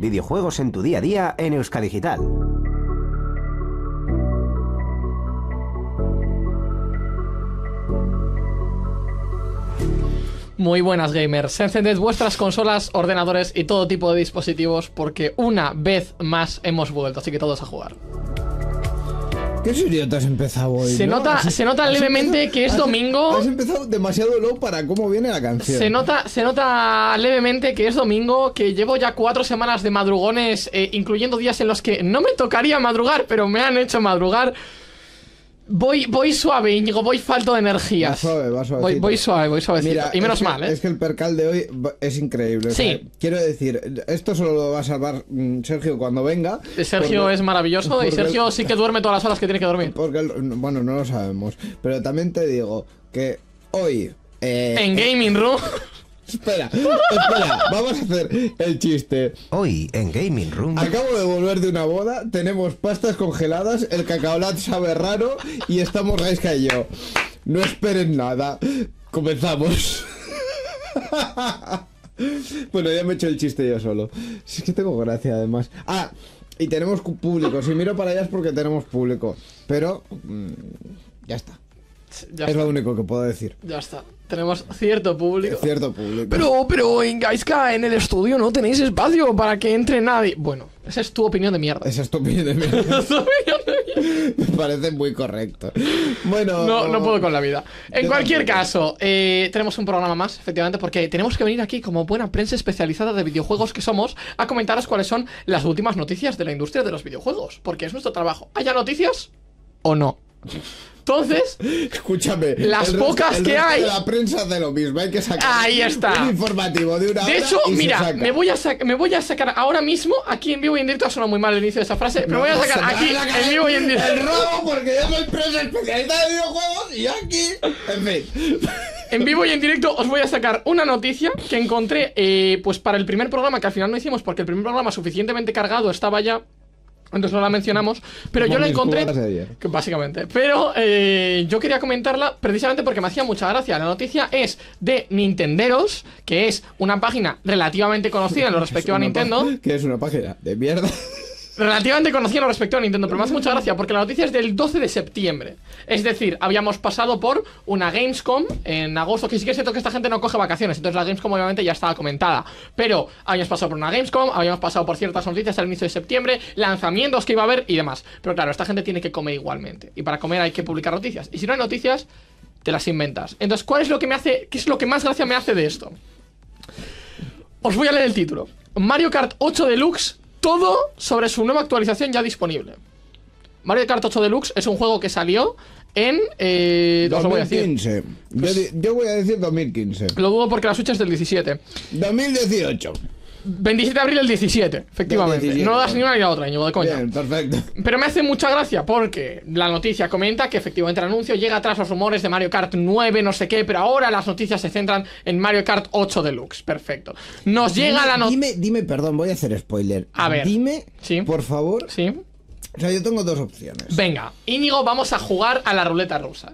videojuegos en tu día a día en Digital. Muy buenas gamers, encended vuestras consolas, ordenadores y todo tipo de dispositivos porque una vez más hemos vuelto, así que todos a jugar. ¿Qué pues, serio te has empezado hoy? Se nota, se nota levemente que es domingo. Has empezado demasiado low para cómo viene la canción. Se nota, se nota levemente que es domingo, que llevo ya cuatro semanas de madrugones, eh, incluyendo días en los que no me tocaría madrugar, pero me han hecho madrugar. Voy, voy suave, Íñigo, voy falto de energías. Va suave, voy, voy, suave, voy suave. y menos mal, ¿eh? Es que el percal de hoy es increíble. Sí. quiero decir, esto solo lo va a salvar mm, Sergio cuando venga. Eh, Sergio es maravilloso y Sergio sí que duerme todas las horas que tiene que dormir. Porque, bueno, no lo sabemos. Pero también te digo que hoy. Eh, en Gaming Room. espera, espera, vamos a hacer el chiste. Hoy en Gaming Room. Acabo de volver de una boda, tenemos pastas congeladas, el cacaolat sabe raro y estamos Raiska y yo. No esperen nada, comenzamos. bueno, ya me he hecho el chiste yo solo. Si es que tengo gracia además. Ah, y tenemos público. Si miro para allá es porque tenemos público. Pero... Mm, ya está. es lo único que puedo decir. Ya está. Tenemos cierto público. Cierto público. Pero, pero en Gaiska, en el estudio, no tenéis espacio para que entre nadie. Bueno, esa es tu opinión de mierda. Esa es tu opinión de mierda. Me parece muy correcto. Bueno. No, no puedo con la vida. En cualquier caso, eh, tenemos un programa más, efectivamente, porque tenemos que venir aquí como buena prensa especializada de videojuegos que somos a comentaros cuáles son las últimas noticias de la industria de los videojuegos. Porque es nuestro trabajo. ¿Haya noticias o no? Entonces, escúchame, las pocas que hay. De la prensa hace lo mismo, hay que sacar. Ahí está. Un informativo de una. De hora hecho, mira, Me, voy a me voy a sacar ahora mismo, aquí en vivo y en directo, suena muy mal el inicio de esa frase, me voy a sacar aquí en vivo y en directo. El robo, porque yo soy prensa especialista de videojuegos y aquí. En fin. En vivo y en directo os voy a sacar una noticia que encontré eh, pues para el primer programa que al final no hicimos porque el primer programa suficientemente cargado estaba ya entonces no la mencionamos, pero yo la encontré. básicamente. Pero eh, yo quería comentarla precisamente porque me hacía mucha gracia. La noticia es de Nintenderos, que es una página relativamente conocida en lo respectivo a Nintendo. Que es una página de mierda relativamente conocido respecto a Nintendo, pero me hace mucha gracia porque la noticia es del 12 de septiembre. Es decir, habíamos pasado por una Gamescom en agosto, que sí que es cierto que esta gente no coge vacaciones, entonces la Gamescom obviamente ya estaba comentada, pero habíamos pasado por una Gamescom, habíamos pasado por ciertas noticias al inicio de septiembre, lanzamientos que iba a haber y demás. Pero claro, esta gente tiene que comer igualmente, y para comer hay que publicar noticias, y si no hay noticias, te las inventas. Entonces, ¿cuál es lo que me hace, qué es lo que más gracia me hace de esto? Os voy a leer el título. Mario Kart 8 Deluxe todo sobre su nueva actualización ya disponible. Mario Kart 8 Deluxe es un juego que salió en... 2015. Eh, a decir? Pues yo, yo, voy a decir 2015. Lo dudo porque la Switch es del 17. 2018. 27 de abril el 17, efectivamente. no das ni una ni la otra, Íñigo, de coña. perfecto. Pero me hace mucha gracia porque la noticia comenta que efectivamente el anuncio llega tras los rumores de Mario Kart 9, no sé qué, pero ahora las noticias se centran en Mario Kart 8 Deluxe. Perfecto. Nos llega la noticia. Dime, dime, perdón, voy a hacer spoiler. A ver. Dime, ¿sí? por favor. Sí. O sea, yo tengo dos opciones. Venga, Íñigo, vamos a jugar a la ruleta rusa.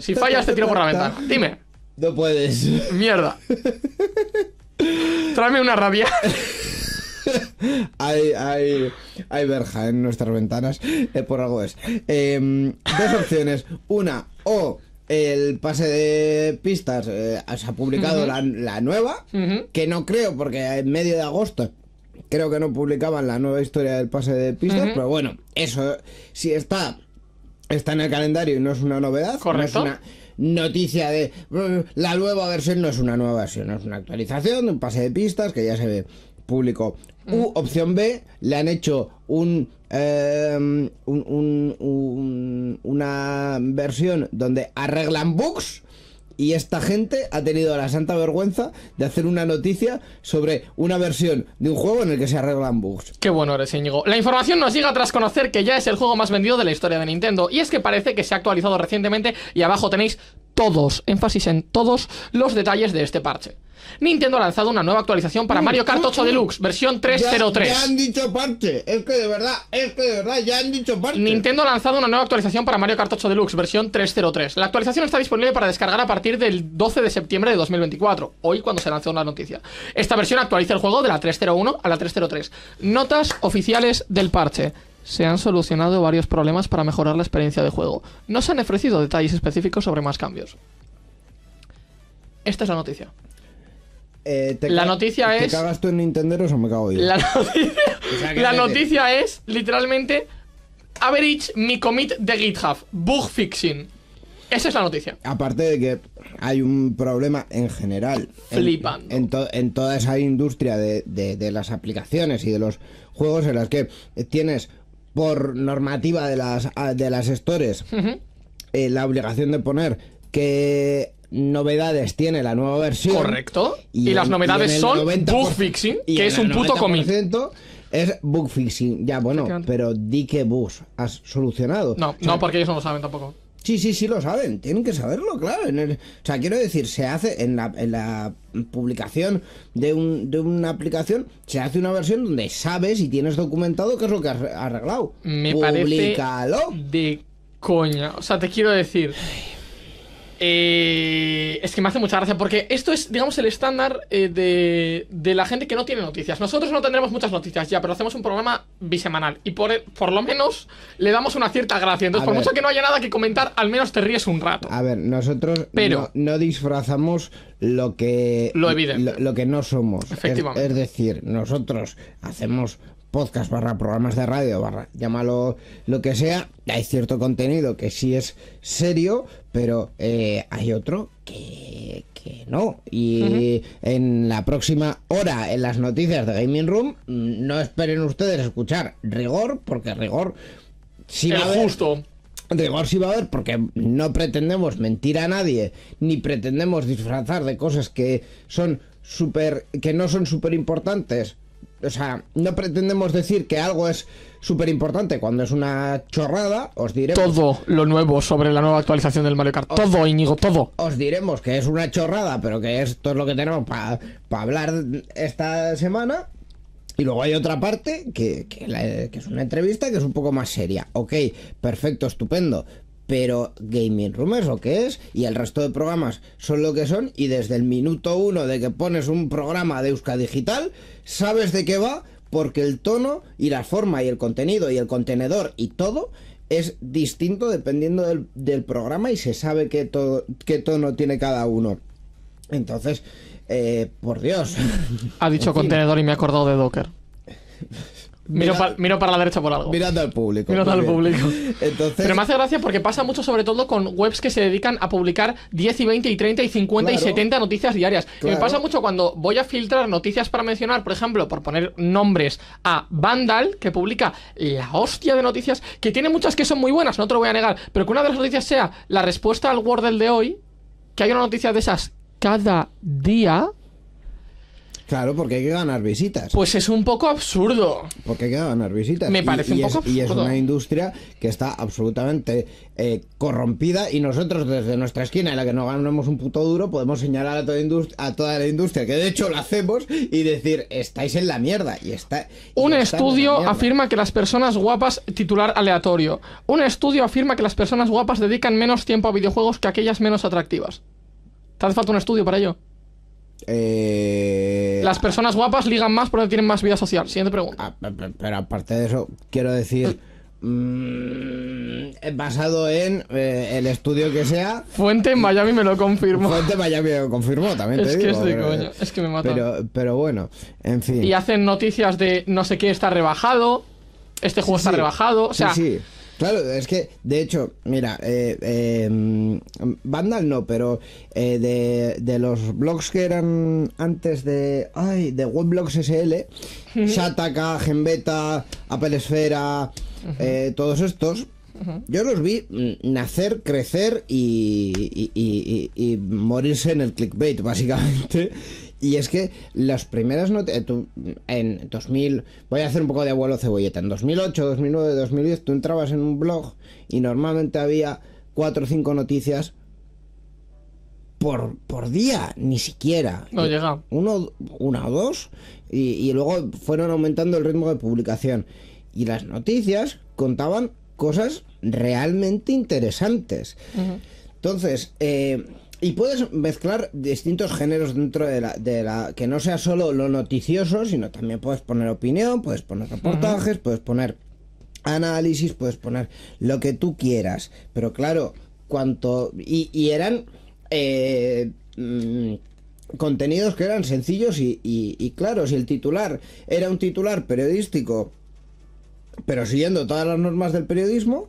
si fallas, te tiro por la ventana. Dime. No puedes. Mierda. Tráeme una rabia. hay, hay, verja en nuestras ventanas, eh, por algo es. Em, dos opciones. Una, o el pase de pistas eh, se ha publicado la, nueva, que no creo porque en medio de agosto creo que no publicaban la nueva historia del pase de pistas, pero bueno, eso si está está en el calendario y no es una novedad, correcto noticia de la nueva versión, no es una nueva versión, es una actualización de un pase de pistas que ya se ve público. U mm. opción B, le han hecho em, un, un, un una versión donde arreglan bugs y esta gente ha tenido la santa vergüenza de hacer una noticia sobre una versión de un juego en el que se arreglan bugs. Qué bueno eres, Íñigo. La información nos llega tras conocer que ya es el juego más vendido de la historia de Nintendo. Y es que parece que se ha actualizado recientemente y abajo tenéis todos, énfasis en todos, los detalles de este parche. Nintendo ha lanzado una nueva actualización para Mario Kart 8 Deluxe, versión 303. Ya, han dicho parte, es que de verdad, es que de verdad, ya han dicho parte. Nintendo ha lanzado una nueva actualización para Mario Kart 8 Deluxe, versión 303. La actualización está disponible para descargar a partir del 12 de septiembre de 2024, hoy cuando se lanzó la noticia. Esta versión actualiza el juego de la 301 a la 303. Notas oficiales del parche se han solucionado varios problemas para mejorar la experiencia de juego. No se han ofrecido detalles específicos sobre más cambios. Esta es la noticia. Eh, la noticia es. ¿Te cagas tú en Nintendo o me cago yo? La noticia, es, literalmente, average mi commit de GitHub. Bug fixing. Esa es la noticia. Aparte de que hay un problema en general. Flipando. En, toda esa industria de, las aplicaciones y de los juegos en las que tienes, por normativa de las, ah, de las stores, eh, la obligación de poner que novedades tiene la nueva versión. Correcto. Y, las novedades son bug fixing, que es un puto cómic. Es bug fixing, ya bueno, pero di que bugs has solucionado. No, no, porque ellos no lo saben tampoco. Sí, sí, sí lo saben, tienen que saberlo, claro. En o sea, quiero decir, se hace en la, en la publicación de, un, de, una aplicación, se hace una versión donde sabes y tienes documentado qué es lo que has arreglado. Me de coña. O sea, te quiero decir... Eh, es que me hace mucha gracia porque esto es, digamos, el estándar eh, de, la gente que no tiene noticias. Nosotros no tendremos muchas noticias ya, pero hacemos un programa bisemanal y por, por lo menos le damos una cierta gracia. Entonces, por mucho que no haya nada que comentar, al menos te ríes un rato. A ver, nosotros pero, no, disfrazamos lo que, lo, que no somos. Efectivamente. Es, decir, nosotros hacemos podcast barra programas de radio barra llámalo lo que sea hay cierto contenido que sí es serio pero eh, hay otro que, no. Y en la próxima hora, en las noticias de Gaming Room, mm, no esperen ustedes escuchar rigor, porque rigor sí Era justo. Rigor sí va a haber porque no pretendemos mentir a nadie, ni pretendemos disfrazar de cosas que son súper que no son súper importantes. O sea, no pretendemos decir que algo es súper importante. Cuando es una chorrada, os diremos. Todo lo nuevo sobre la nueva actualización del Mario Kart. todo, Íñigo, todo. Os diremos que es una chorrada, pero que esto es lo que tenemos para pa hablar esta semana. Y luego hay otra parte que, que, que, es una entrevista que es un poco más seria. Ok, perfecto, estupendo. Pero Gaming Room es lo que es y el resto de programas son lo que son y desde el minuto uno de que pones un programa de Euska Digital, sabes de qué va porque el tono y la forma y el contenido y el contenedor y todo es distinto dependiendo del, programa y se sabe qué, tono tiene cada uno. Entonces, eh, por Dios. Ha dicho contenedor y me ha acordado de Docker. Miro, para la derecha por algo. Mirando al público. Mirando al público. Pero me hace gracia porque pasa mucho, sobre todo, con webs que se dedican a publicar 10 y 20 y 30 y 50 y 70 noticias diarias. me eh, pasa mucho cuando voy a filtrar noticias para mencionar, por ejemplo, por poner nombres a Vandal, que publica la hostia de noticias, que tiene muchas que son muy buenas, no te lo voy a negar. Pero que una de las noticias sea la respuesta al Wordle de hoy, que hay una noticia de esas cada día. Claro, porque hay que ganar visitas. Pues es un poco absurdo. Porque hay que ganar visitas. Me parece y, un poco es, Y es una industria que está absolutamente eh, corrompida y nosotros desde nuestra esquina en la que no ganamos un puto duro podemos señalar a toda, a toda la industria, que de hecho lo hacemos, y decir, estáis en la mierda. Y está, un estudio afirma que las personas guapas, titular aleatorio, un estudio afirma que las personas guapas dedican menos tiempo a videojuegos que aquellas menos atractivas. ¿Te hace falta un estudio para ello? Eh, Las personas guapas ligan más porque tienen más vida social. Siguiente pregunta. Ah, pero aparte de eso, quiero decir... Eh. Mm, eh, basado en el estudio que sea. Fuente Miami me lo confirmó. Fuente Miami me lo confirmó, también es Que es de es que me mata. Pero, bueno, en fin. Y hacen noticias de no sé qué está rebajado, este juego está rebajado, o sea... Sí, sí. Claro, es que, de hecho, mira, Vandal eh, eh, no, pero eh, de, los blogs que eran antes de. Ay, de Webblogs SL, Shataka, Genbeta, Apple Esfera, todos estos. Yo los vi nacer, crecer y, y morirse en el clickbait, básicamente. Y es que las primeras noticias, eh, en 2000, voy a hacer un poco de abuelo cebolleta, en 2008, 2009, 2010, tú entrabas en un blog y normalmente había cuatro o cinco noticias por, por día, ni siquiera. No llega. Uno, una o dos, y, luego fueron aumentando el ritmo de publicación. Y las noticias contaban cosas realmente interesantes. Entonces, eh, y puedes mezclar distintos géneros dentro de la, de la. que no sea solo lo noticioso, sino también puedes poner opinión, puedes poner reportajes, puedes poner análisis, puedes poner lo que tú quieras. Pero claro, cuanto. Y, eran. Eh, mm, contenidos que eran sencillos y, claros. y el titular era un titular periodístico, pero siguiendo todas las normas del periodismo,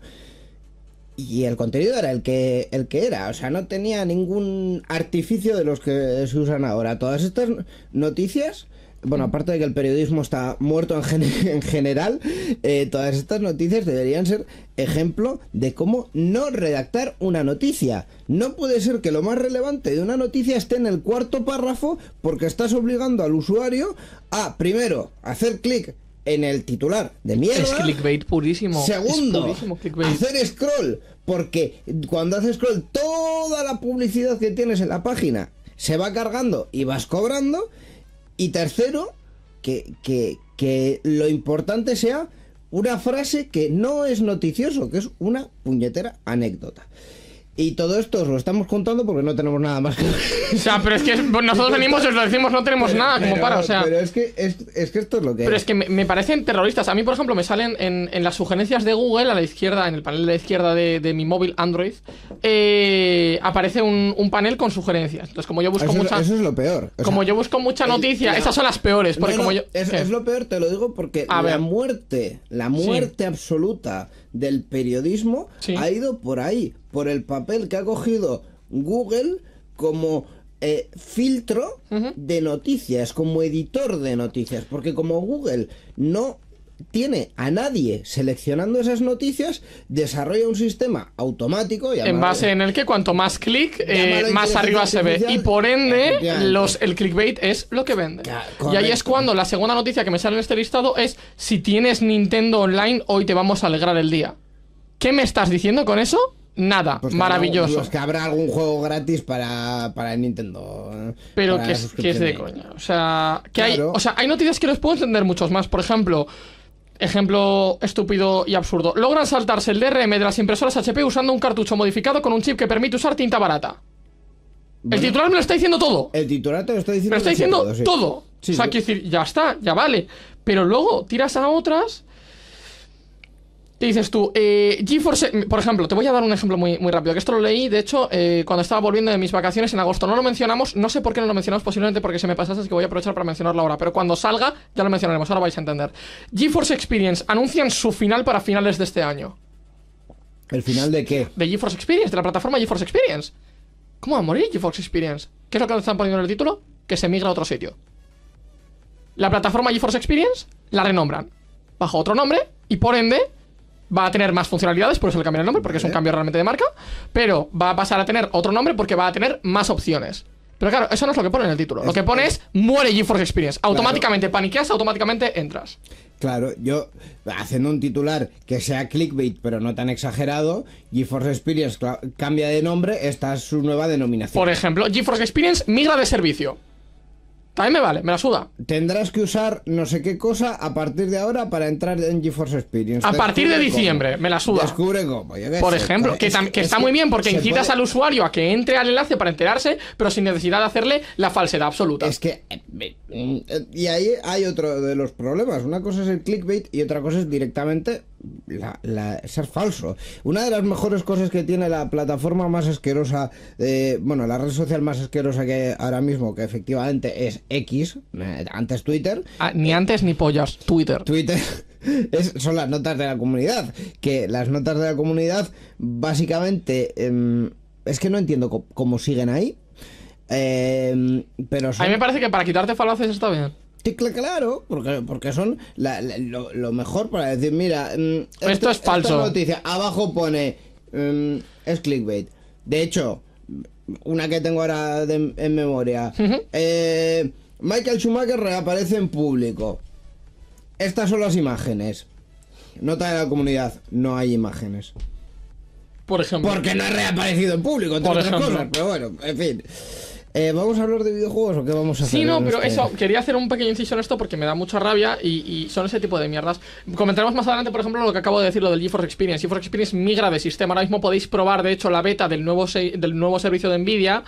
y el contenido era el que, el que era, o sea, no tenía ningún artificio de los que se usan ahora. Todas estas noticias, bueno, mm. aparte de que el periodismo está muerto en, general, eh, todas estas noticias deberían ser ejemplo de cómo no redactar una noticia. No puede ser que lo más relevante de una noticia esté en el cuarto párrafo porque estás obligando al usuario a, primero, hacer clic en el titular. De mierda. Es clickbait purísimo. Segundo, hacer scroll. Porque cuando haces scroll, toda la publicidad que tienes en la página se va cargando y vas cobrando. Y tercero, que, que, que lo importante sea una frase que no es noticioso, que es una puñetera anécdota. Y todo esto os lo estamos contando porque no tenemos nada más. Que... O sea, pero es que nosotros venimos y os lo decimos, no tenemos nada como para, o sea... Pero es que, esto es lo que... Pero es, que me, parecen terroristas. A mí, por ejemplo, me salen en, las sugerencias de Google, a la izquierda, en el panel de la izquierda de, mi móvil Android, eh, aparece un, panel con sugerencias. Entonces, como yo busco mucha... eso es lo peor. como yo busco mucha noticia, esas son las peores. Porque como yo... Es, lo peor, te lo digo porque a la muerte, la muerte absoluta del periodismo ha ido por ahí, por el papel que ha cogido Google como eh, filtro de noticias, como editor de noticias, porque como Google no tiene a nadie seleccionando esas noticias, desarrolla un sistema automático. en base en el que cuanto más clic, eh, más arriba se ve. Y por ende, los, el clickbait es lo que vende. y ahí es cuando la segunda noticia que me sale en este listado es: si tienes Nintendo Online, hoy te vamos a alegrar el día. ¿Qué me estás diciendo con eso? Nada, pues maravilloso. Pues que habrá algún juego gratis para, para Nintendo. Eh, Pero que, es, de coña. O sea, que hay, o sea, hay noticias que los puedo entender muchos más. Por ejemplo, Ejemplo estúpido y absurdo. Logran saltarse el DRM de las impresoras HP usando un cartucho modificado con un chip que permite usar tinta barata. el titular me lo está diciendo todo. El titular te lo está diciendo, me lo está diciendo todo. o sea, decir, ya está, ya vale. Pero luego tiras a otras te dices tú? Eh, GeForce, mm, por ejemplo, te voy a dar un ejemplo muy, rápido, que esto lo leí, de hecho, eh, cuando estaba volviendo de mis vacaciones en agosto. No lo mencionamos, no sé por qué no lo mencionamos, posiblemente porque se me pasase, así que voy a aprovechar para mencionarlo ahora, pero cuando salga ya lo mencionaremos, ahora vais a entender. GeForce Experience anuncian su final para finales de este año. ¿El final de qué? De GeForce Experience, de la plataforma GeForce Experience. ¿Cómo va a morir GeForce Experience? ¿Qué es lo que están poniendo en el título? Que se migra a otro sitio. La plataforma GeForce Experience la renombran bajo otro nombre y por ende va a tener más funcionalidades, por eso le cambian el nombre, porque es un cambio realmente de marca, pero va a pasar a tener otro nombre porque va a tener más opciones. Pero claro, eso no es lo que pone en el título. Lo que pone es muere GeForce Experience. Automáticamente paniqueas, automáticamente entras. Claro, yo haciendo un titular que sea clickbait, pero no tan exagerado, GeForce Experience cambia de nombre, esta es su nueva denominación. Por ejemplo, GeForce Experience migra de servicio. También me vale, me la suda. Tendrás que usar no sé qué cosa a partir de ahora para entrar en GeForce Experience. A partir de diciembre, me la suda. Descubre cómo. Por ejemplo, pues, que, está muy bien porque incitas al usuario a que entre al enlace para enterarse, pero sin necesidad de hacerle la falsedad absoluta. Es que. Eh, mm, eh, y ahí hay otro de los problemas. Una cosa es el clickbait y otra cosa es directamente la, ser falso. Una de las mejores cosas que tiene la plataforma más asquerosa, eh, bueno, la red social más asquerosa que ahora mismo, que efectivamente es X, eh, antes Twitter. Ah, ni antes ni pollas, Twitter. Twitter. son las notas de la comunidad. Que las notas de la comunidad, básicamente, em, es que no entiendo cómo, siguen ahí. Em, pero A mí me parece que para quitarte falaces está bien claro, porque, porque son lo, mejor para decir, mira, mm, esto, es falso. noticia, abajo pone, mm, es clickbait. De hecho, una que tengo ahora en memoria. Eh, Michael Schumacher reaparece en público. Estas son las imágenes. Nota de la comunidad, no hay imágenes. Por ejemplo. Porque no ha reaparecido en público, entre Por ejemplo. pero bueno, en fin. Eh, ¿Vamos a hablar de videojuegos o qué vamos a hacer? Sí, no, pero este eso, quería hacer un pequeño inciso en esto porque me da mucha rabia y, son ese tipo de mierdas. Comentaremos más adelante, por ejemplo, lo que acabo de decir, lo del GeForce Experience. GeForce Experience migra de sistema. Ahora mismo podéis probar, de hecho, la beta del nuevo, del nuevo servicio de Nvidia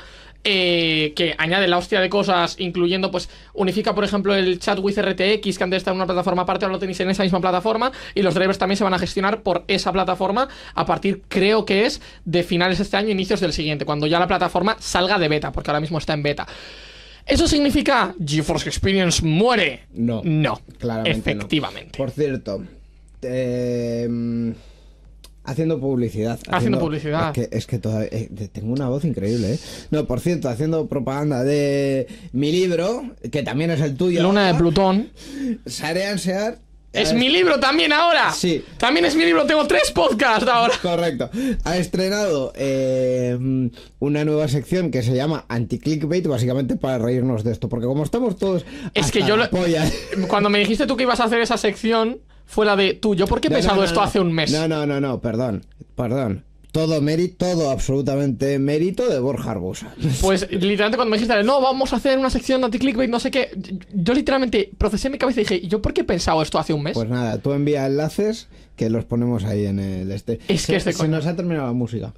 eh, que añade la hostia de cosas, incluyendo, pues, unifica, por ejemplo, el chat with RTX, que antes estaba en una plataforma aparte, ahora lo tenéis en esa misma plataforma, y los drivers también se van a gestionar por esa plataforma a partir, creo que es, de finales de este año, inicios del siguiente, cuando ya la plataforma salga de beta, porque ahora mismo está en beta. ¿Eso significa GeForce Experience muere? No. No. Claramente. Efectivamente. Por cierto, eh Haciendo publicidad. Haciendo, publicidad. Es que, todavía, eh, tengo una voz increíble, ¿eh? No, por cierto, haciendo propaganda de mi libro, que también es el tuyo. Luna de Plutón. Sarean Sear es mi libro también ahora. Sí. También es mi libro. Tengo tres podcasts ahora. Correcto. Ha estrenado eh, una nueva sección que se llama Anti-Clickbait, básicamente para reírnos de esto. Porque como estamos todos. Es que yo. Lo... Cuando me dijiste tú que ibas a hacer esa sección fue la de tú, yo por qué he pensado esto hace un mes. No, no, no, no, perdón, perdón. Todo mérito, todo absolutamente mérito de Borja Arbosa. Pues literalmente cuando me dijiste, no, vamos a hacer una sección anti-clickbait, no sé qué, yo literalmente procesé mi cabeza y dije, ¿yo por qué he pensado esto hace un mes? Pues nada, tú envía enlaces que los ponemos ahí en el este. Es que se, este se nos ha terminado la música.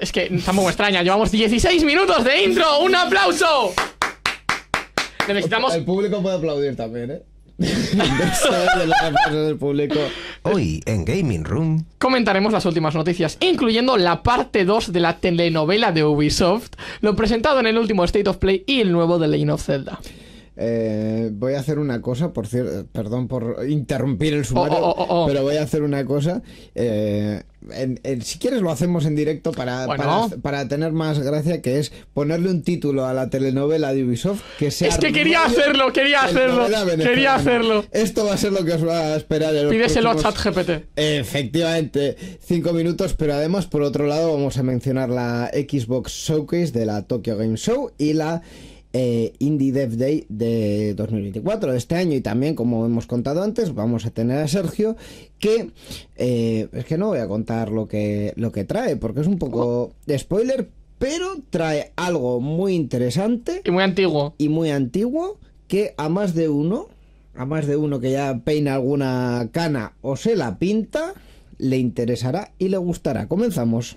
Es que está muy extraña, llevamos 16 minutos de intro, un aplauso. Necesitamos... El público puede aplaudir también, ¿eh? público. Hoy en Gaming Room comentaremos las últimas noticias, incluyendo la parte 2 de la telenovela de Ubisoft, lo presentado en el último State of Play y el nuevo de Legend of Zelda. Eh, voy a hacer una cosa, por cierto, perdón por interrumpir el sumario, oh, oh, oh, pero voy a hacer una cosa. Eh, si quieres lo hacemos en directo para, para, tener más gracia, que es ponerle un título a la telenovela de Ubisoft que Es que quería hacerlo, quería hacerlo, este quería hacerlo. Esto va a ser lo que os va a esperar. En Pídeselo a ChatGPT. Efectivamente, cinco minutos, pero además por otro lado vamos a mencionar la Xbox Showcase de la Tokyo Game Show y la... Eh, Indie Dev Day de 2024, de este año, y también, como hemos contado antes, vamos a tener a Sergio, que eh, es que no voy a contar lo que, lo que trae, porque es un poco de spoiler, pero trae algo muy interesante. Y muy antiguo. Y muy antiguo, que a más de uno, a más de uno que ya peina alguna cana o se la pinta, le interesará y le gustará. Comenzamos.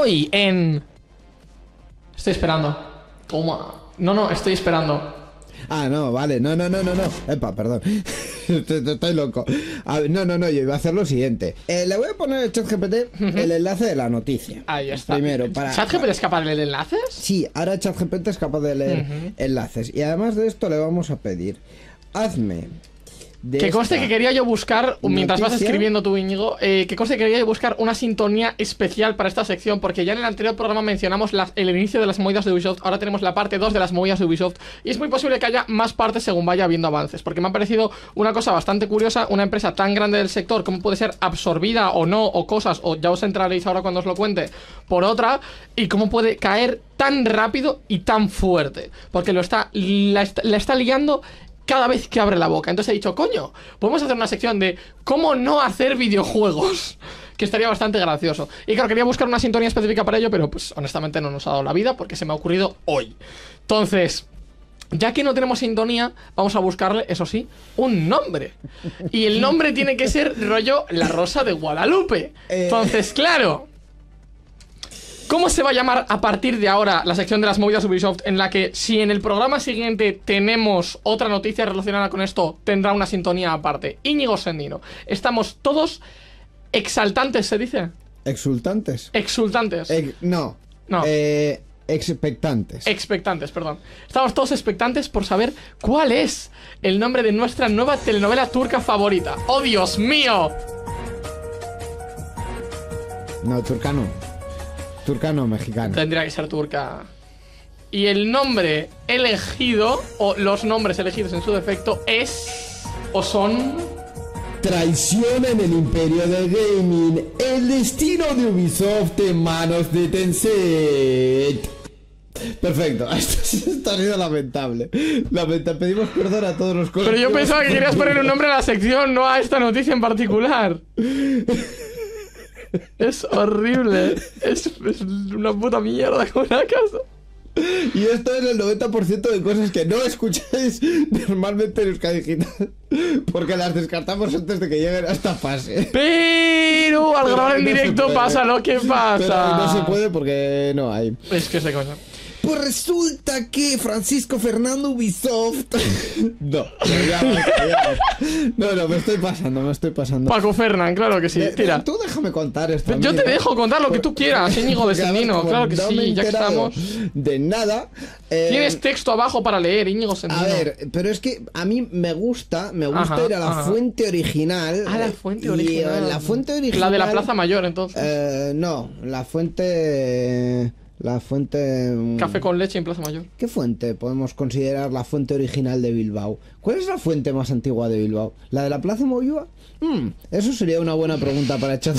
Hoy en... Estoy esperando. Toma. No, no, estoy esperando. Ah, no, vale, no, no, no, no, no. Epa, perdón. estoy, loco. no, no, no, yo iba a hacer lo siguiente. Eh, le voy a poner al ChatGPT el enlace de la noticia. Ahí está. Primero, para. ¿ChatGPT es capaz de leer enlaces? Sí, ahora ChatGPT es capaz de leer enlaces. Y además de esto, le vamos a pedir: hazme que conste que quería yo buscar, mientras vas escribiendo tu Íñigo, eh, que conste que quería yo buscar una sintonía especial para esta sección, porque ya en el anterior programa mencionamos el inicio de las movidas de Ubisoft, ahora tenemos la parte 2 de las movidas de Ubisoft, y es muy posible que haya más partes según vaya habiendo avances, porque me ha parecido una cosa bastante curiosa, una empresa tan grande del sector, cómo puede ser absorbida o no, o cosas, o ya os entraréis ahora cuando os lo cuente, por otra, y cómo puede caer tan rápido y tan fuerte, porque lo está, la, la está liando cada vez que abre la boca. Entonces he dicho, coño, podemos hacer una sección de cómo no hacer videojuegos. Que estaría bastante gracioso. Y claro, quería buscar una sintonía específica para ello, pero pues honestamente no nos ha dado la vida porque se me ha ocurrido hoy. Entonces, ya que no tenemos sintonía, vamos a buscarle, eso sí, un nombre. Y el nombre tiene que ser rollo La Rosa de Guadalupe. Eh. Entonces, claro. ¿Cómo se va a llamar a partir de ahora la sección de las movidas Ubisoft en la que si en el programa siguiente tenemos otra noticia relacionada con esto, tendrá una sintonía aparte? Íñigo Sendino. Estamos todos exaltantes, ¿se dice? Exultantes. Exultantes. no. No. Eh, expectantes. Expectantes, perdón. Estamos todos expectantes por saber cuál es el nombre de nuestra nueva telenovela turca favorita. ¡Oh, Dios mío! No, turca no. Turca no, mexicana. Tendría que ser turca. Y el nombre elegido, o los nombres elegidos en su defecto, es o son... Traición en el imperio del gaming. El destino de Ubisoft en manos de Tencent. Perfecto, esto ha sido lamentable. lamentable. Pedimos perdón a todos los Pero yo pensaba que querías poner un nombre a la sección, no a esta noticia en particular. Es horrible. Es, una puta mierda con la casa. Y esto es el 90% de cosas que no escucháis normalmente en Euskadi Digital. Porque las descartamos antes de que lleguen a esta fase. Pero al grabar el directo pasa lo que pasa. no se puede porque no hay. Es que se cosa. Pues resulta que Francisco Fernando Ubisoft. no, no, no, me estoy pasando, me estoy pasando. Paco Fernán, claro que sí. tira. tú déjame contar esto. Yo te ¿eh? dejo contar lo que tú quieras, pues, Íñigo Sendino. claro que sí, ya que estamos. De nada. Eh, Tienes texto abajo para leer, Íñigo Sendino. A ver, pero es que a mí me gusta, me gusta ir a la fuente original. A ah, la eh, fuente original. la fuente original. La de la Plaza Mayor, entonces. Eh, no, la fuente. La fuente... Mm, Café con leche en Plaza Mayor. ¿Qué fuente podemos considerar la fuente original de Bilbao? ¿Cuál es la fuente más antigua de Bilbao? ¿La de la Plaza Moyúa? Hmm. eso sería una buena pregunta para echar...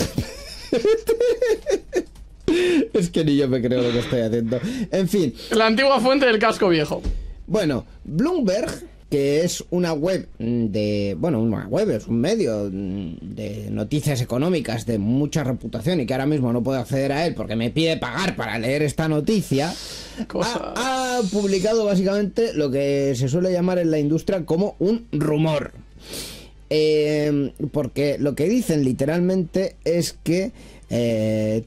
es que ni yo me creo lo que estoy haciendo. En fin. La antigua fuente del casco viejo. Bueno, Bloomberg que es una web de, bueno, una web, es un medio de noticias económicas de mucha reputación y que ahora mismo no puedo acceder a él porque me pide pagar para leer esta noticia, ha, publicado básicamente lo que se suele llamar en la industria como un rumor. Em, porque lo que dicen literalmente es que eh,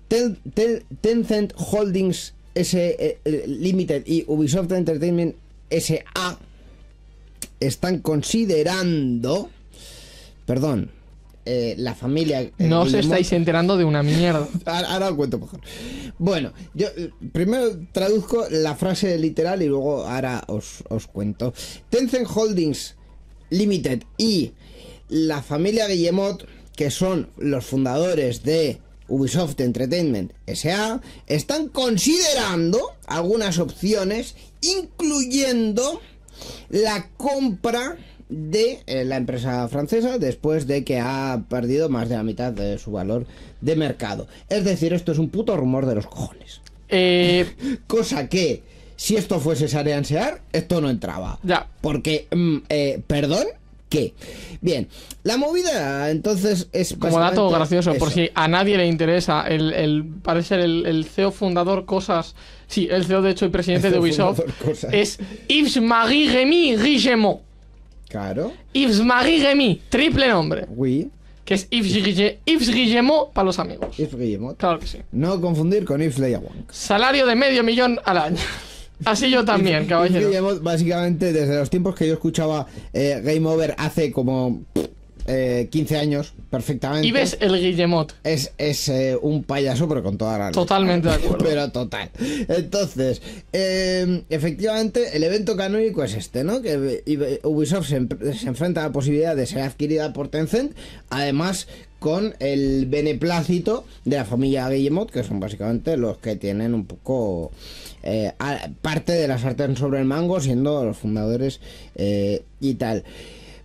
Tencent Holdings S, e, eh, Limited y Ubisoft Entertainment SA están considerando, perdón, eh, la familia. Eh, no os estáis enterando de una mierda. ahora, os cuento mejor. Bueno, yo eh, primero traduzco la frase literal y luego ahora os, os cuento. Tencent Holdings Limited y la familia Guillemot, que son los fundadores de Ubisoft Entertainment SA, están considerando algunas opciones, incluyendo la compra de eh, la empresa francesa después de que ha perdido más de la mitad de su valor de mercado. Es decir, esto es un puto rumor de los cojones. Eh, Cosa que, si esto fuese Sareansear, esto no entraba. Ya. Porque, mm, eh, perdón, qué. Bien, la movida entonces es... Como dato gracioso, por si a nadie le interesa, el, el parece el, el, CEO fundador cosas... Sí, el CEO de hecho y presidente de e Ubisoft es Yves-Marie rémy Guillemot. Claro. Yves-Marie rémy triple nombre. Oui. Que es Yves, Guillemot para los amigos. Yves Guillemot. Claro que sí. No confundir con Yves Leia Salario de medio millón al año. Así yo también, caballero. Guillemot básicamente desde los tiempos que yo escuchaba eh, Game Over hace como 15 eh, años, perfectamente. Y ves el Guillemot. Es, eh, un payaso, pero con toda la... Totalmente de acuerdo. pero total. Entonces, em, efectivamente, el evento canónico es este, ¿no? Que Ubisoft se enfrenta a la posibilidad de ser adquirida por Tencent, además con el beneplácito de la familia Guillemot, que son básicamente los que tienen un poco eh, parte de las artes sobre el mango, siendo los fundadores eh, y tal.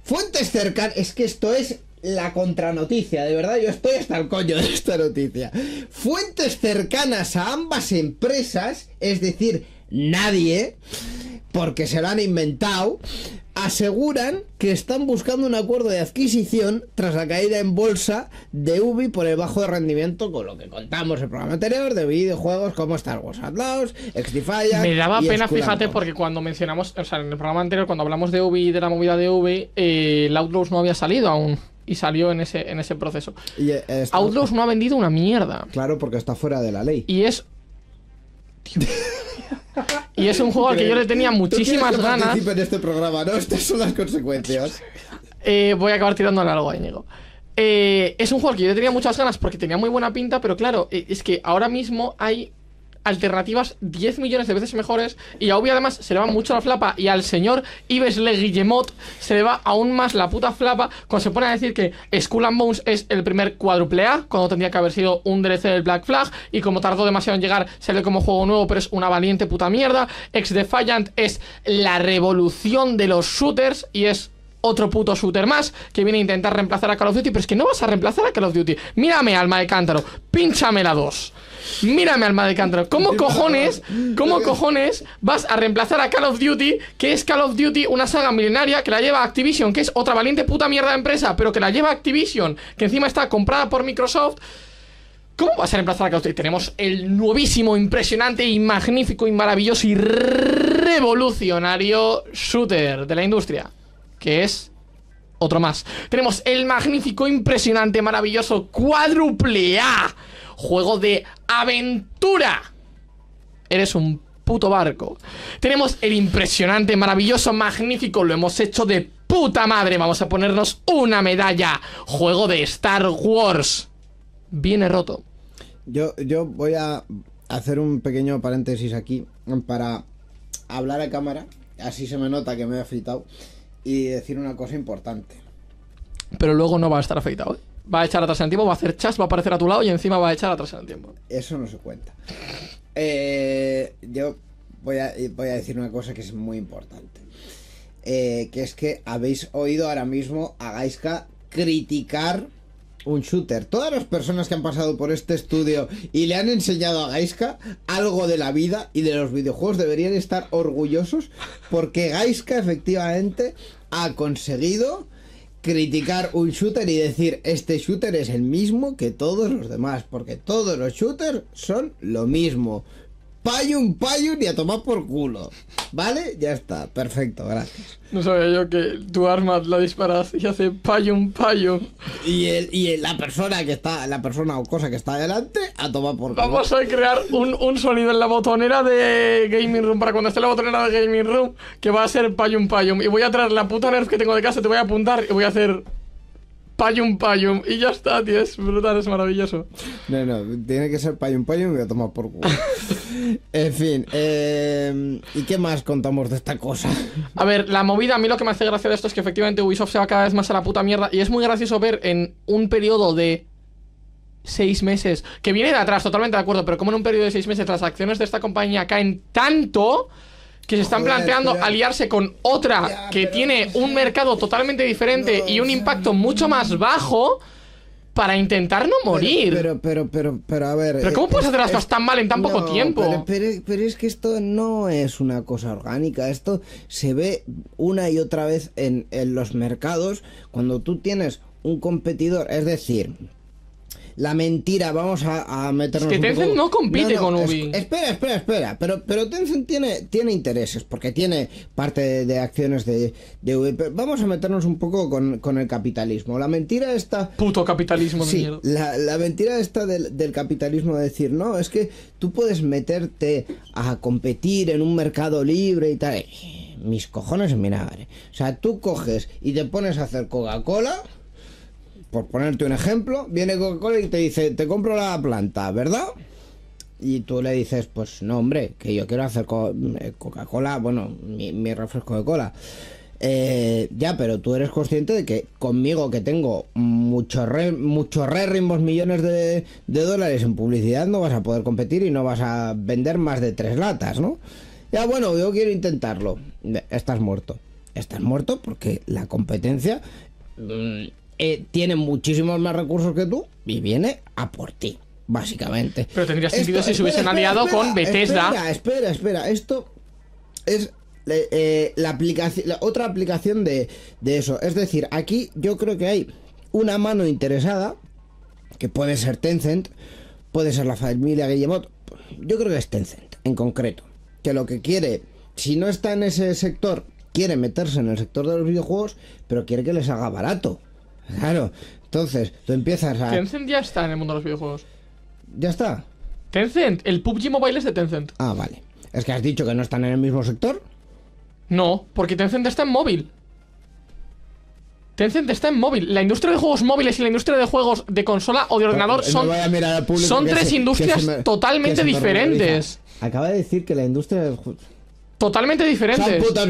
Fuentes cercanas, es que esto es la contranoticia, de verdad yo estoy hasta el coño de esta noticia. Fuentes cercanas a ambas empresas, es decir, nadie, porque se lo han inventado, aseguran que están buscando un acuerdo de adquisición tras la caída en bolsa de Ubi por el bajo de rendimiento con lo que contamos en el programa anterior de videojuegos como Star Wars Atlas, Xtify. Me daba pena, fíjate, porque cuando mencionamos, o sea, en el programa anterior, cuando hablamos de Ubi y de la movida de Ubi, eh, el Outlaws no había salido aún. Y salió en ese, en ese proceso. Y eh, Outlaws no ha vendido una mierda. Claro, porque está fuera de la ley. Y es y es un juego al que yo le tenía muchísimas ganas. Que en este programa, ¿no? Estas son las consecuencias. Eh, voy a acabar tirando algo a Íñigo. Eh, es un juego al que yo le tenía muchas ganas porque tenía muy buena pinta, pero claro, eh, es que ahora mismo hay alternativas 10 millones de veces mejores y a Obi además se le va mucho la flapa y al señor Ives Le Guillemot se le va aún más la puta flapa cuando se pone a decir que Skull and Bones es el primer cuádruple A cuando tendría que haber sido un DLC del Black Flag y como tardó demasiado en llegar sale como juego nuevo pero es una valiente puta mierda Ex Defiant es la revolución de los shooters y es otro puto shooter más que viene a intentar reemplazar a Call of Duty, pero es que no vas a reemplazar a Call of Duty. Mírame, alma de cántaro, pinchame la dos. Mírame, alma de cántaro, ¿cómo cojones, cómo cojones vas a reemplazar a Call of Duty, que es Call of Duty, una saga milenaria que la lleva Activision, que es otra valiente puta mierda de empresa, pero que la lleva Activision, que encima está comprada por Microsoft? ¿Cómo vas a reemplazar a Call of Duty? Tenemos el nuevísimo, impresionante magnífico y maravilloso y revolucionario shooter de la industria que es otro más. Tenemos el magnífico, impresionante, maravilloso cuádruple A. Juego de aventura. Eres un puto barco. Tenemos el impresionante, maravilloso, magnífico. Lo hemos hecho de puta madre. Vamos a ponernos una medalla. Juego de Star Wars. Viene roto. Yo, yo voy a hacer un pequeño paréntesis aquí para hablar a cámara. Así se me nota que me he fritado y decir una cosa importante. Pero luego no va a estar afeitado. ¿eh? Va a echar atrás en el tiempo, va a hacer chas, va a aparecer a tu lado y encima va a echar atrás en el tiempo. Eso no se cuenta. Eh, yo voy a, decir una cosa que es muy importante. Eh, que es que habéis oído ahora mismo a Gaiska criticar un shooter. Todas las personas que han pasado por este estudio y le han enseñado a Gaiska algo de la vida y de los videojuegos deberían estar orgullosos porque Gaiska efectivamente ha conseguido criticar un shooter y decir este shooter es el mismo que todos los demás porque todos los shooters son lo mismo. Payum, payum y a tomar por culo. ¿Vale? Ya está, perfecto, gracias. No sabía yo que tu arma la disparas y hace payun, payum Y, y la persona que está, la persona o cosa que está adelante a tomar por culo. Vamos a crear un, sonido en la botonera de Gaming Room para cuando esté la botonera de Gaming Room, que va a ser payum, payum Y voy a traer la puta nerf que tengo de casa, te voy a apuntar y voy a hacer payum payum y ya está, tío, es brutal, es maravilloso. No, no, tiene que ser payum payum y voy a tomar por culo. En fin, em, ¿y qué más contamos de esta cosa? A ver, la movida, a mí lo que me hace gracia de esto es que efectivamente Ubisoft se va cada vez más a la puta mierda. Y es muy gracioso ver en un periodo de seis meses, que viene de atrás, totalmente de acuerdo, pero como en un periodo de seis meses las acciones de esta compañía caen tanto que se están planteando aliarse con otra que tiene un mercado totalmente diferente y un impacto mucho más bajo para intentar no morir. Pero, pero, pero, pero, a ver. Pero ¿cómo eh, puedes hacer las cosas tan mal en tan poco tiempo? Pero, es que esto no es una cosa orgánica. Esto se ve una y otra vez en, en los mercados cuando tú tienes un competidor. Es decir, la mentira, vamos a, meternos. Es que Tencent no compite con Ubi. espera, espera, espera. Pero, pero Tencent tiene, tiene intereses, porque tiene parte de, acciones de, vamos a meternos un poco con, el capitalismo. La mentira está... Puto capitalismo sí, La, mentira está del, del capitalismo de decir, no, es que tú puedes meterte a competir en un mercado libre y tal. Eh, mis cojones mira, O sea, tú coges y te pones a hacer Coca-Cola por ponerte un ejemplo, viene Coca-Cola y te dice, te compro la planta, ¿verdad? Y tú le dices, pues no, hombre, que yo quiero hacer eh, Coca-Cola, bueno, mi, refresco de cola. Eh, ya, pero tú eres consciente de que conmigo, que tengo muchos muchos millones de, de dólares en publicidad, no vas a poder competir y no vas a vender más de tres latas, ¿no? Ya, bueno, yo quiero intentarlo. Estás muerto. Estás muerto porque la competencia mm, eh, tiene muchísimos más recursos que tú y viene a por ti, básicamente. Pero tendría sentido si se hubiesen aliado con Bethesda. Espera, espera, Esto es eh, la aplicación, la otra aplicación de, de eso. Es decir, aquí yo creo que hay una mano interesada, que puede ser Tencent, puede ser la familia Guillemot. Yo creo que es Tencent, en concreto. Que lo que quiere, si no está en ese sector, quiere meterse en el sector de los videojuegos, pero quiere que les haga barato. Claro, entonces tú empiezas a. Tencent ya está en el mundo de los videojuegos. ¿Ya está? Tencent, el PUBG Mobile es de Tencent. Ah, vale. Es que has dicho que no están en el mismo sector. No, porque Tencent está en móvil. Tencent está en móvil. La industria de juegos móviles y la industria de juegos de consola o de ordenador eh, son, son tres industrias totalmente diferentes. Acaba de decir que la industria de totalmente diferentes. Putas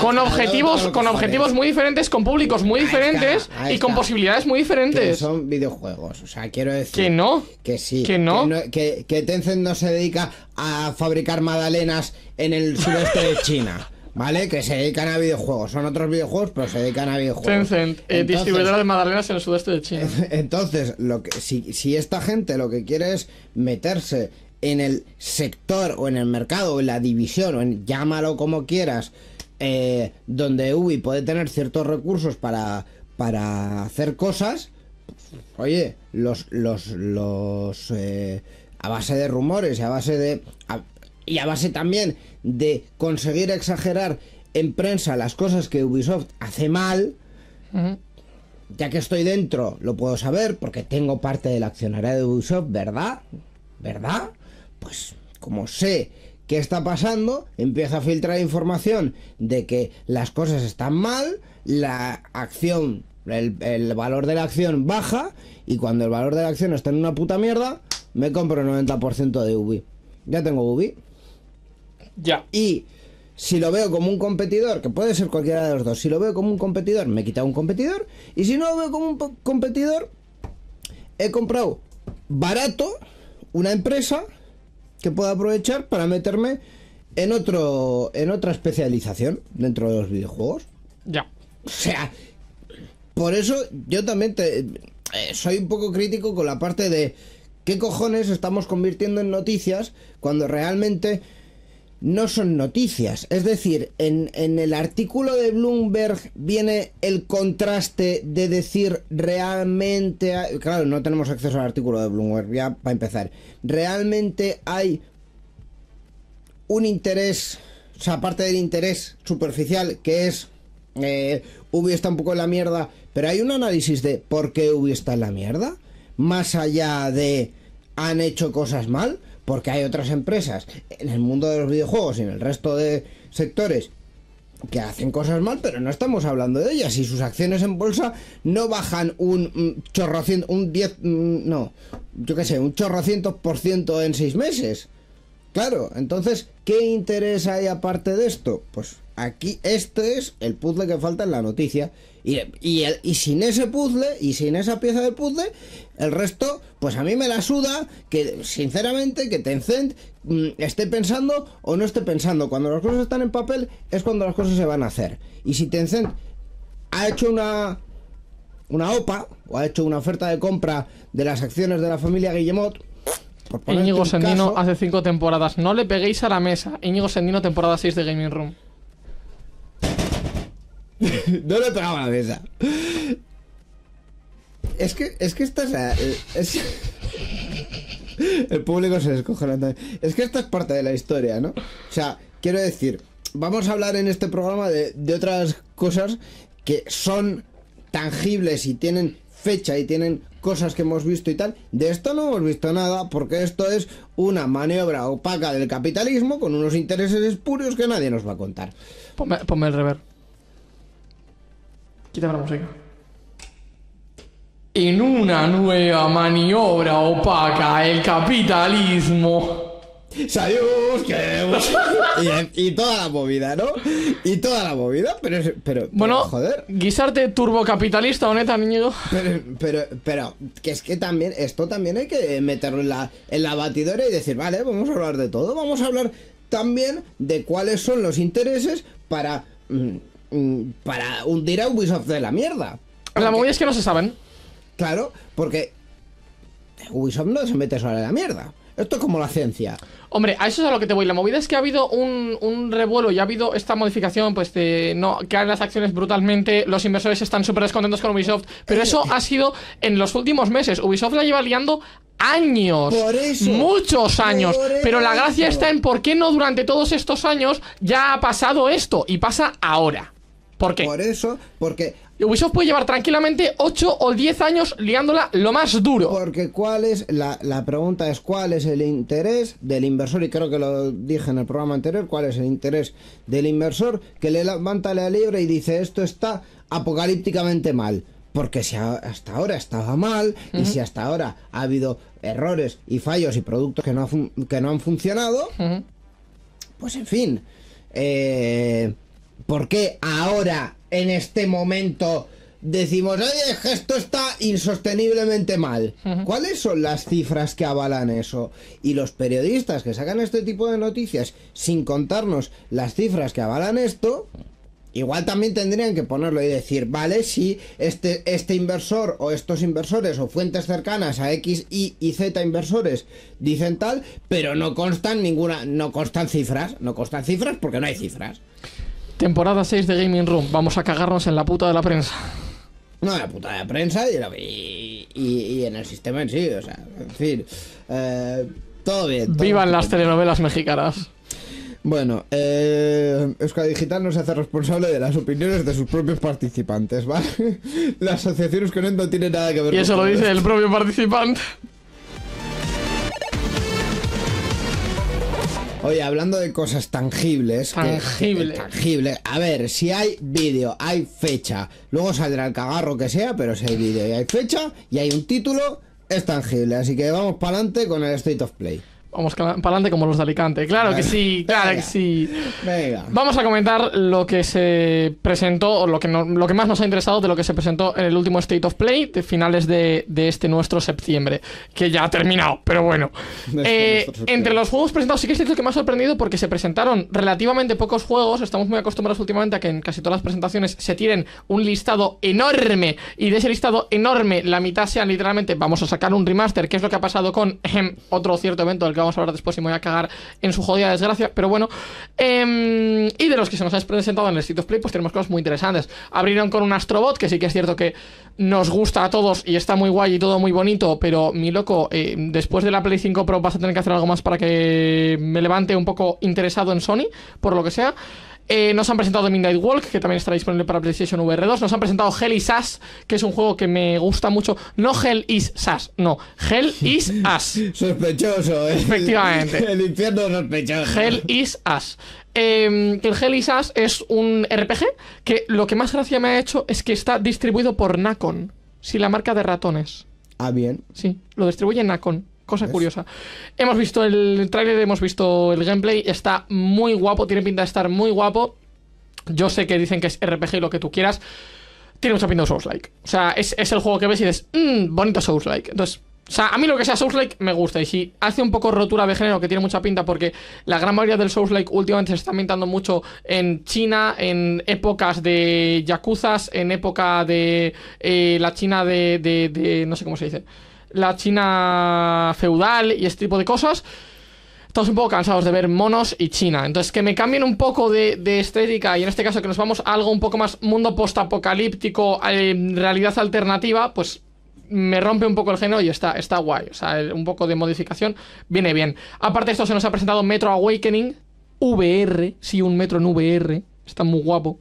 Con objetivos, con objetivos muy diferentes, con públicos muy diferentes y con posibilidades muy diferentes. son videojuegos, o sea, quiero decir. Que no. Que sí. Que no. Que, Tencent no se dedica a fabricar magdalenas en el sudeste de China. ¿Vale? Que se dedican a videojuegos. Son otros videojuegos, pero se dedican a videojuegos. Tencent, eh, distribuidora de magdalenas en el sudeste de China. Entonces, lo que, si esta gente lo que quiere es meterse en el sector o en el mercado o en la división o en llámalo como quieras, eh, donde Ubi puede tener ciertos recursos para, para hacer cosas, oye, los, los, los, eh, a base de rumores y a base de, y a base también de conseguir exagerar en prensa las cosas que Ubisoft hace mal, ya que estoy dentro, lo puedo saber porque tengo parte de la accionaria de Ubisoft, ¿verdad? ¿Verdad? Pues, como sé qué está pasando, empieza a filtrar información de que las cosas están mal, la acción, el, el, valor de la acción baja, y cuando el valor de la acción está en una puta mierda, me compro el 90% de Ubi. Ya tengo Ubi. Ya. Y si lo veo como un competidor, que puede ser cualquiera de los dos, si lo veo como un competidor, me he quitado un competidor, y si no lo veo como un competidor, he comprado barato una empresa que pueda aprovechar para meterme en otro en otra especialización dentro de los videojuegos. Ya. O sea, por eso yo también eh, soy un poco crítico con la parte de qué cojones estamos convirtiendo en noticias cuando realmente no son noticias. Es decir, en, en, el artículo de Bloomberg viene el contraste de decir realmente... claro, no tenemos acceso al artículo de Bloomberg, ya para empezar. Realmente hay un interés, o sea, aparte del interés superficial, que es... Eh, Ubi está un poco en la mierda, pero hay un análisis de por qué Ubi está en la mierda, más allá de han hecho cosas mal, porque hay otras empresas en el mundo de los videojuegos y en el resto de sectores que hacen cosas mal, pero no estamos hablando de ellas. Y sus acciones en bolsa no bajan un mm, chorrociento, un 10, mm, no, yo qué sé, un chorrocientos por ciento en seis meses. Claro, entonces, ¿qué interés hay aparte de esto? Pues aquí este es el puzzle que falta en la noticia y, y, el, y sin ese puzzle, y sin esa pieza del puzzle, el resto, pues a mí me la suda que, sinceramente, que Tencent mm, esté pensando o no esté pensando. Cuando las cosas están en papel es cuando las cosas se van a hacer. Y si Tencent ha hecho una, una OPA o ha hecho una oferta de compra de las acciones de la familia Guillemot, Íñigo Sendino hace cinco temporadas. No le peguéis a la mesa. Íñigo Sendino, temporada 6 de Gaming Room. no le pegaba la mesa. Es que, es que esta eh, es El público se escoge la Es que esta es parte de la historia, ¿no? O sea, quiero decir, vamos a hablar en este programa de, otras cosas que son tangibles y tienen fecha y tienen cosas que hemos visto y tal. De esto no hemos visto nada porque esto es una maniobra opaca del capitalismo con unos intereses espurios que nadie nos va a contar. Ponme, ponme el rever. Quítame la música. En una nueva maniobra opaca, el capitalismo. Sayus, que... y, y, toda la movida, ¿no? Y toda la movida, pero. pero, bueno, joder. Guisarte turbocapitalista, honeta, niño. Pero, pero, pero, que es que también. Esto también hay que meterlo en la, en la batidora y decir, vale, vamos a hablar de todo. Vamos a hablar también de cuáles son los intereses para mm, Mm, para hundir a Ubisoft de la mierda. La movida es que no se saben. Claro, porque Ubisoft no se mete de la mierda. Esto es como la ciencia. Hombre, a eso es a lo que te voy. La movida es que ha habido un, revuelo y ha habido esta modificación, pues de no caen las acciones brutalmente, los inversores están súper descontentos con Ubisoft, pero eso ha sido en los últimos meses. Ubisoft la lleva liando años, muchos años, pero la gracia está en por qué no durante todos estos años ya ha pasado esto y pasa ahora. ¿Por qué? Por eso, porque... Ubisoft puede llevar tranquilamente 8 o 10 años liándola lo más duro. Porque cuál es, la, pregunta es cuál es el interés del inversor, y creo que lo dije en el programa anterior, cuál es el interés del inversor que le levanta la libre y dice esto está apocalípticamente mal porque si hasta ahora estaba mal y si hasta ahora ha habido errores y fallos y productos que no, que no han funcionado, pues en fin, eh, ¿Por qué ahora, en este momento, decimos, oye, esto está insosteniblemente mal? ¿Cuáles son las cifras que avalan eso? Y los periodistas que sacan este tipo de noticias sin contarnos las cifras que avalan esto, Igual también tendrían que ponerlo y decir, vale, si este, este inversor o estos inversores o fuentes cercanas a X, Y y Z inversores dicen tal, pero no constan ninguna, no constan cifras, no constan cifras porque no hay cifras. Temporada 6 de Gaming Room. Vamos a cagarnos en la puta de la prensa. No, en la puta de la prensa y, la, y, en el sistema en sí. O sea, en fin. Eh, todo bien. Vivan las telenovelas mexicanas. Bueno, eh, Digital no se hace responsable de las opiniones de sus propios participantes, ¿vale? La asociación Euskadi no tiene nada que ver con eso. Y eso lo dice el propio participante. Oye, hablando de cosas tangibles. Tangible. A ver, si hay vídeo, hay fecha. Luego saldrá el cagarro que sea, pero si hay vídeo y hay fecha y hay un título, es tangible. Así que vamos para adelante con el State of Play. Vamos para adelante como los de Alicante. Claro que sí, claro que sí. Vamos a comentar lo que se presentó, o lo que, lo que más nos ha interesado de lo que se presentó en el último State of Play de finales de, de este nuestro septiembre, que ya ha terminado, pero bueno. Este eh, entre los juegos presentados, sí que es el que me ha sorprendido porque se presentaron relativamente pocos juegos. Estamos muy acostumbrados últimamente a que en casi todas las presentaciones se tiren un listado enorme y de ese listado enorme la mitad sea literalmente vamos a sacar un remaster, que es lo que ha pasado con em, otro cierto evento del que vamos a hablar después si me voy a cagar en su jodida desgracia, pero bueno. Em, y de los que se nos han presentado en el sitio of Play, pues tenemos cosas muy interesantes. Abrieron con un Astrobot, que sí que es cierto que nos gusta a todos y está muy guay y todo muy bonito, pero mi loco, eh, después de la Play 5 Pro vas a tener que hacer algo más para que me levante un poco interesado en Sony, por lo que sea. Eh, nos han presentado Midnight Walk, que también estará disponible para PlayStation VR 2. Nos han presentado Hell is que es un juego que me gusta mucho. No Hell is As. no. Hell is As. Sospechoso, ¿eh? Efectivamente. El infierno sospechoso. Hell is As. Em, el Hell is As es un RPG que lo que más gracia me ha hecho es que está distribuido por Nacon, sí, la marca de ratones. Ah, bien. Sí, lo distribuye Nacon. Cosa curiosa. Hemos visto el trailer, hemos visto el gameplay. Está muy guapo, tiene pinta de estar muy guapo. Yo sé que dicen que es RPG y lo que tú quieras. Tiene mucha pinta de Souls-like. O sea, es, el juego que ves y dices, mmm, bonito Souls-like. Entonces, o sea, a mí lo que sea Souls-like me gusta. Y si hace un poco rotura de género, que tiene mucha pinta, porque la gran mayoría del Souls-like últimamente se está ambientando mucho en China, en épocas de Yakuza, en época de eh, la China de. no sé cómo se dice la China feudal y este tipo de cosas. Estamos un poco cansados de ver monos y China. Entonces, que me cambien un poco de, estética y en este caso que nos vamos a algo un poco más mundo postapocalíptico, en eh, realidad alternativa, pues me rompe un poco el género y está, está guay. O sea, un poco de modificación viene bien. Aparte, esto se nos ha presentado Metro Awakening VR. Sí, un metro en VR. Está muy guapo.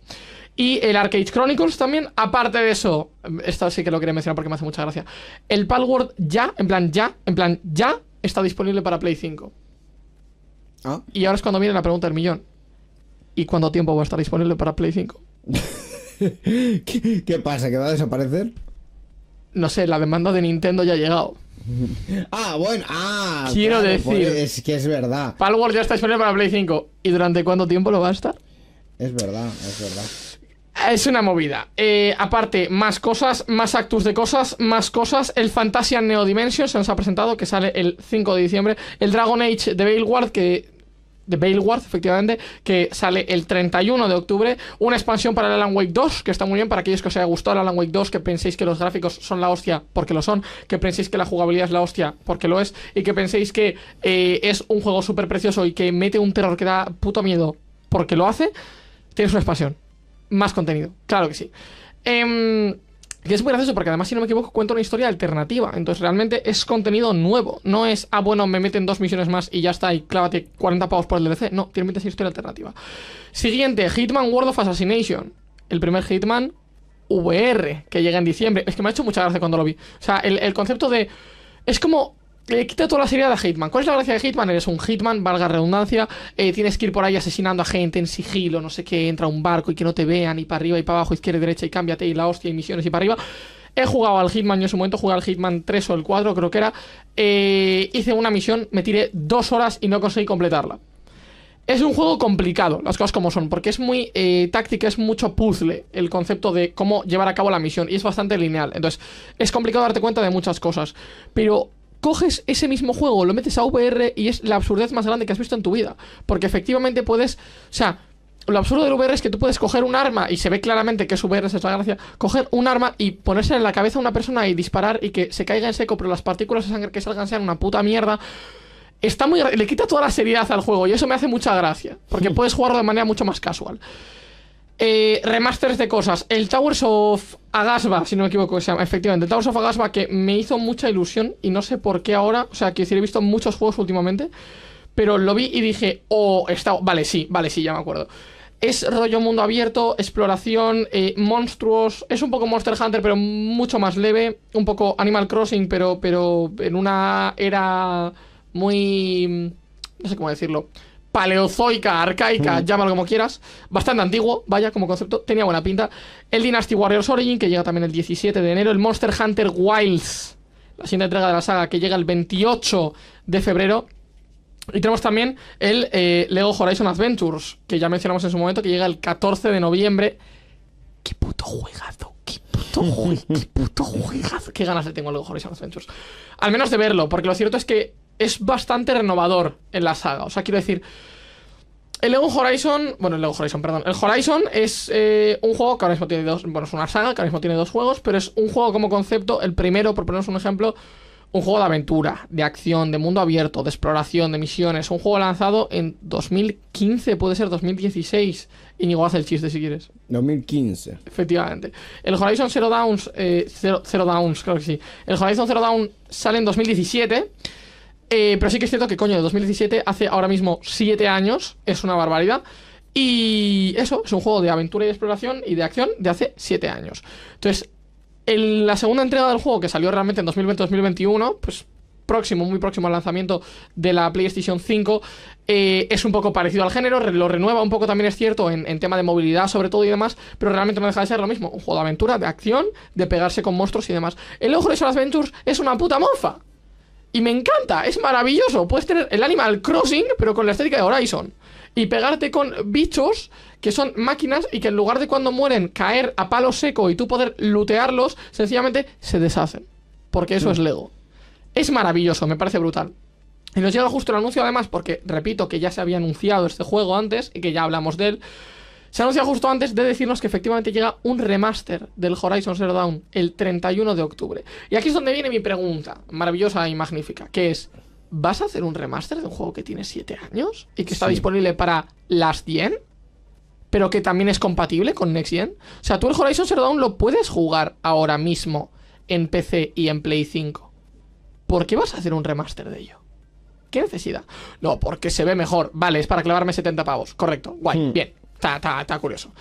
Y el Arcade Chronicles también. Aparte de eso, esto sí que lo quería mencionar porque me hace mucha gracia. El Palworld ya, en plan ya, en plan ya, está disponible para Play 5. ¿Ah? Y ahora es cuando viene la pregunta del millón. ¿Y cuánto tiempo va a estar disponible para Play 5? ¿Qué, pasa? ¿Que va a desaparecer? No sé, la demanda de Nintendo ya ha llegado. ah, bueno, ah. Quiero pues decir. es que es verdad. Palworld ya está disponible para Play 5. ¿Y durante cuánto tiempo lo va a estar? Es verdad, es verdad. Es una movida. Eh, aparte, más cosas, más actus de cosas, más cosas. El Fantasia Neo se nos ha presentado, que sale el 5 de diciembre. El Dragon Age de Bailward, que de Bailward, efectivamente, que sale el 31 de octubre. Una expansión para el Alan Wake 2, que está muy bien para aquellos que os haya gustado La Alan Wake 2, que penséis que los gráficos son la hostia, porque lo son, que penséis que la jugabilidad es la hostia, porque lo es, y que penséis que eh, es un juego súper precioso y que mete un terror que da puto miedo, porque lo hace, tienes una expansión más contenido, claro que sí. Eh, em, que es muy gracioso porque además, si no me equivoco, cuento una historia alternativa. Entonces realmente es contenido nuevo. No es, ah, bueno, me meten dos misiones más y ya está, y clávate 40 pavos por el DLC. No, tiene ser historia alternativa. Siguiente, Hitman World of Assassination. El primer Hitman VR que llega en diciembre. Es que me ha hecho mucha gracia cuando lo vi. O sea, el, el concepto de... Es como eh, quita toda la serie de Hitman. ¿Cuál es la gracia de Hitman? Eres un Hitman, valga redundancia. Eh, tienes que ir por ahí asesinando a gente en sigilo, no sé qué, entra un barco y que no te vean, y para arriba, y para abajo, izquierda, y derecha, y cámbiate, y la hostia, y misiones, y para arriba. He jugado al Hitman, yo en su momento jugué al Hitman 3 o el 4, creo que era. Eh, hice una misión, me tiré dos horas y no conseguí completarla. Es un juego complicado, las cosas como son, porque es muy eh, táctica, es mucho puzzle el concepto de cómo llevar a cabo la misión y es bastante lineal. Entonces, es complicado darte cuenta de muchas cosas, pero coges ese mismo juego, lo metes a VR y es la absurdez más grande que has visto en tu vida. Porque efectivamente puedes. O sea, lo absurdo del VR es que tú puedes coger un arma, y se ve claramente que es VR, es la gracia, coger un arma y ponerse en la cabeza a una persona y disparar y que se caiga en seco, pero las partículas de sangre que salgan sean una puta mierda. Está muy. Le quita toda la seriedad al juego y eso me hace mucha gracia. Porque puedes jugarlo de manera mucho más casual. Eh, remasters de cosas. El Towers of Agasba, si no me equivoco, se llama. efectivamente. El Towers of Agasba que me hizo mucha ilusión y no sé por qué ahora. O sea, que decir, he visto muchos juegos últimamente. Pero lo vi y dije, oh, está. Vale, sí, vale, sí, ya me acuerdo. Es rollo mundo abierto, exploración, eh, monstruos. Es un poco Monster Hunter, pero mucho más leve. Un poco Animal Crossing, pero, pero en una era muy. No sé cómo decirlo paleozoica, arcaica, mm. llámalo como quieras, bastante antiguo, vaya, como concepto, tenía buena pinta. El Dynasty Warriors Origin, que llega también el 17 de enero, el Monster Hunter Wilds, la siguiente entrega de la saga, que llega el 28 de febrero. Y tenemos también el eh, Lego Horizon Adventures, que ya mencionamos en su momento, que llega el 14 de noviembre. ¡Qué puto juegazo! ¡Qué puto, qué puto juegazo! ¡Qué ganas le tengo al Lego Horizon Adventures! Al menos de verlo, porque lo cierto es que es bastante renovador en la saga. O sea, quiero decir, el Lego Horizon, bueno, el Lego Horizon, perdón, el Horizon es eh, un juego que ahora mismo tiene dos, bueno, es una saga que ahora mismo tiene dos juegos, pero es un juego como concepto, el primero, por ponernos un ejemplo, un juego de aventura, de acción, de mundo abierto, de exploración, de misiones, un juego lanzado en 2015, puede ser 2016, Inigo hace el chiste si quieres. 2015. Efectivamente. El Horizon Zero Downs, eh, Zero, Downs, creo que sí. El Horizon Zero Dawn sale en 2017 eh, pero sí que es cierto que, coño, de 2017, hace ahora mismo 7 años, es una barbaridad. Y eso es un juego de aventura y de exploración y de acción de hace 7 años. Entonces, en la segunda entrega del juego, que salió realmente en 2020-2021, pues próximo, muy próximo al lanzamiento de la PlayStation 5, eh, es un poco parecido al género, lo renueva un poco también es cierto en, tema de movilidad sobre todo y demás, pero realmente no deja de ser lo mismo, un juego de aventura, de acción, de pegarse con monstruos y demás. El Ojo de Adventures es una puta morfa y me encanta, es maravilloso. Puedes tener el Animal Crossing, pero con la estética de Horizon. Y pegarte con bichos que son máquinas y que en lugar de cuando mueren caer a palo seco y tú poder lootearlos, sencillamente se deshacen. Porque eso es Lego. Es maravilloso, me parece brutal. Y nos llega justo el anuncio además porque, repito, que ya se había anunciado este juego antes y que ya hablamos de él. Se anuncia justo antes de decirnos que efectivamente llega un remaster del Horizon Zero Dawn el 31 de octubre. Y aquí es donde viene mi pregunta, maravillosa y magnífica, que es, ¿vas a hacer un remaster de un juego que tiene 7 años y que está disponible para las 100? Pero que también es compatible con Next Gen. O sea, tú el Horizon Zero Dawn lo puedes jugar ahora mismo en PC y en Play 5. ¿Por qué vas a hacer un remaster de ello? ¿Qué necesidad? No, porque se ve mejor. Vale, es para clavarme 70 pavos. Correcto, guay, hmm. bien. Está, curioso.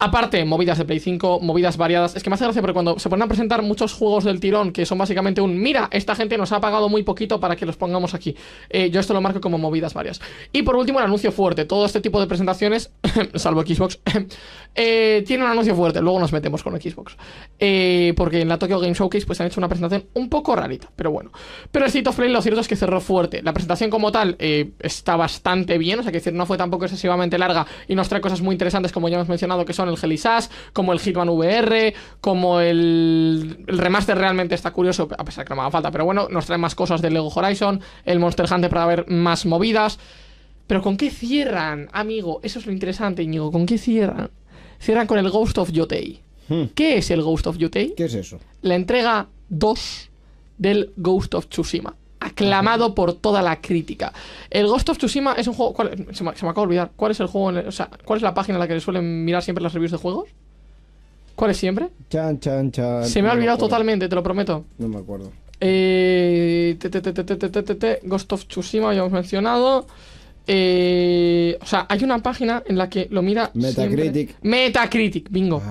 Aparte, movidas de Play 5, movidas variadas. Es que me hace gracia porque cuando se ponen a presentar muchos juegos del tirón, que son básicamente un, mira, esta gente nos ha pagado muy poquito para que los pongamos aquí. Eh, yo esto lo marco como movidas varias. Y por último, el anuncio fuerte. Todo este tipo de presentaciones, salvo Xbox, eh, tiene un anuncio fuerte. Luego nos metemos con Xbox. Eh, porque en la Tokyo Game Showcase pues han hecho una presentación un poco rarita, pero bueno. Pero el State of lo cierto es que cerró fuerte. La presentación como tal está bastante bien, o sea, que decir, no fue tampoco excesivamente larga y nos trae cosas muy interesantes como ya hemos mencionado, que son el Gelisas, como el Hitman VR, como el, el remaster realmente está curioso, a pesar que no me haga falta, pero bueno, nos trae más cosas del Lego Horizon, el Monster Hunter para ver más movidas. Pero ¿con qué cierran, amigo? Eso es lo interesante, Íñigo. ¿Con qué cierran? Cierran con el Ghost of Yotei. Hmm. ¿Qué es el Ghost of Yotei? ¿Qué es eso? La entrega 2 del Ghost of Tsushima aclamado por toda la crítica. El Ghost of Tsushima es un juego. ¿cuál, se, me, se, me, acaba olvidar. ¿Cuál es el juego? En o sea, ¿cuál es la página en la que suelen mirar siempre las reviews de juegos? ¿Cuál es siempre? Chan, chan, chan. Se me ha olvidado totalmente, te lo prometo. No me acuerdo. Eh, te, Ghost of Tsushima, ya hemos mencionado. Eh, o sea, hay una página en la que lo mira. Metacritic. Metacritic, bingo.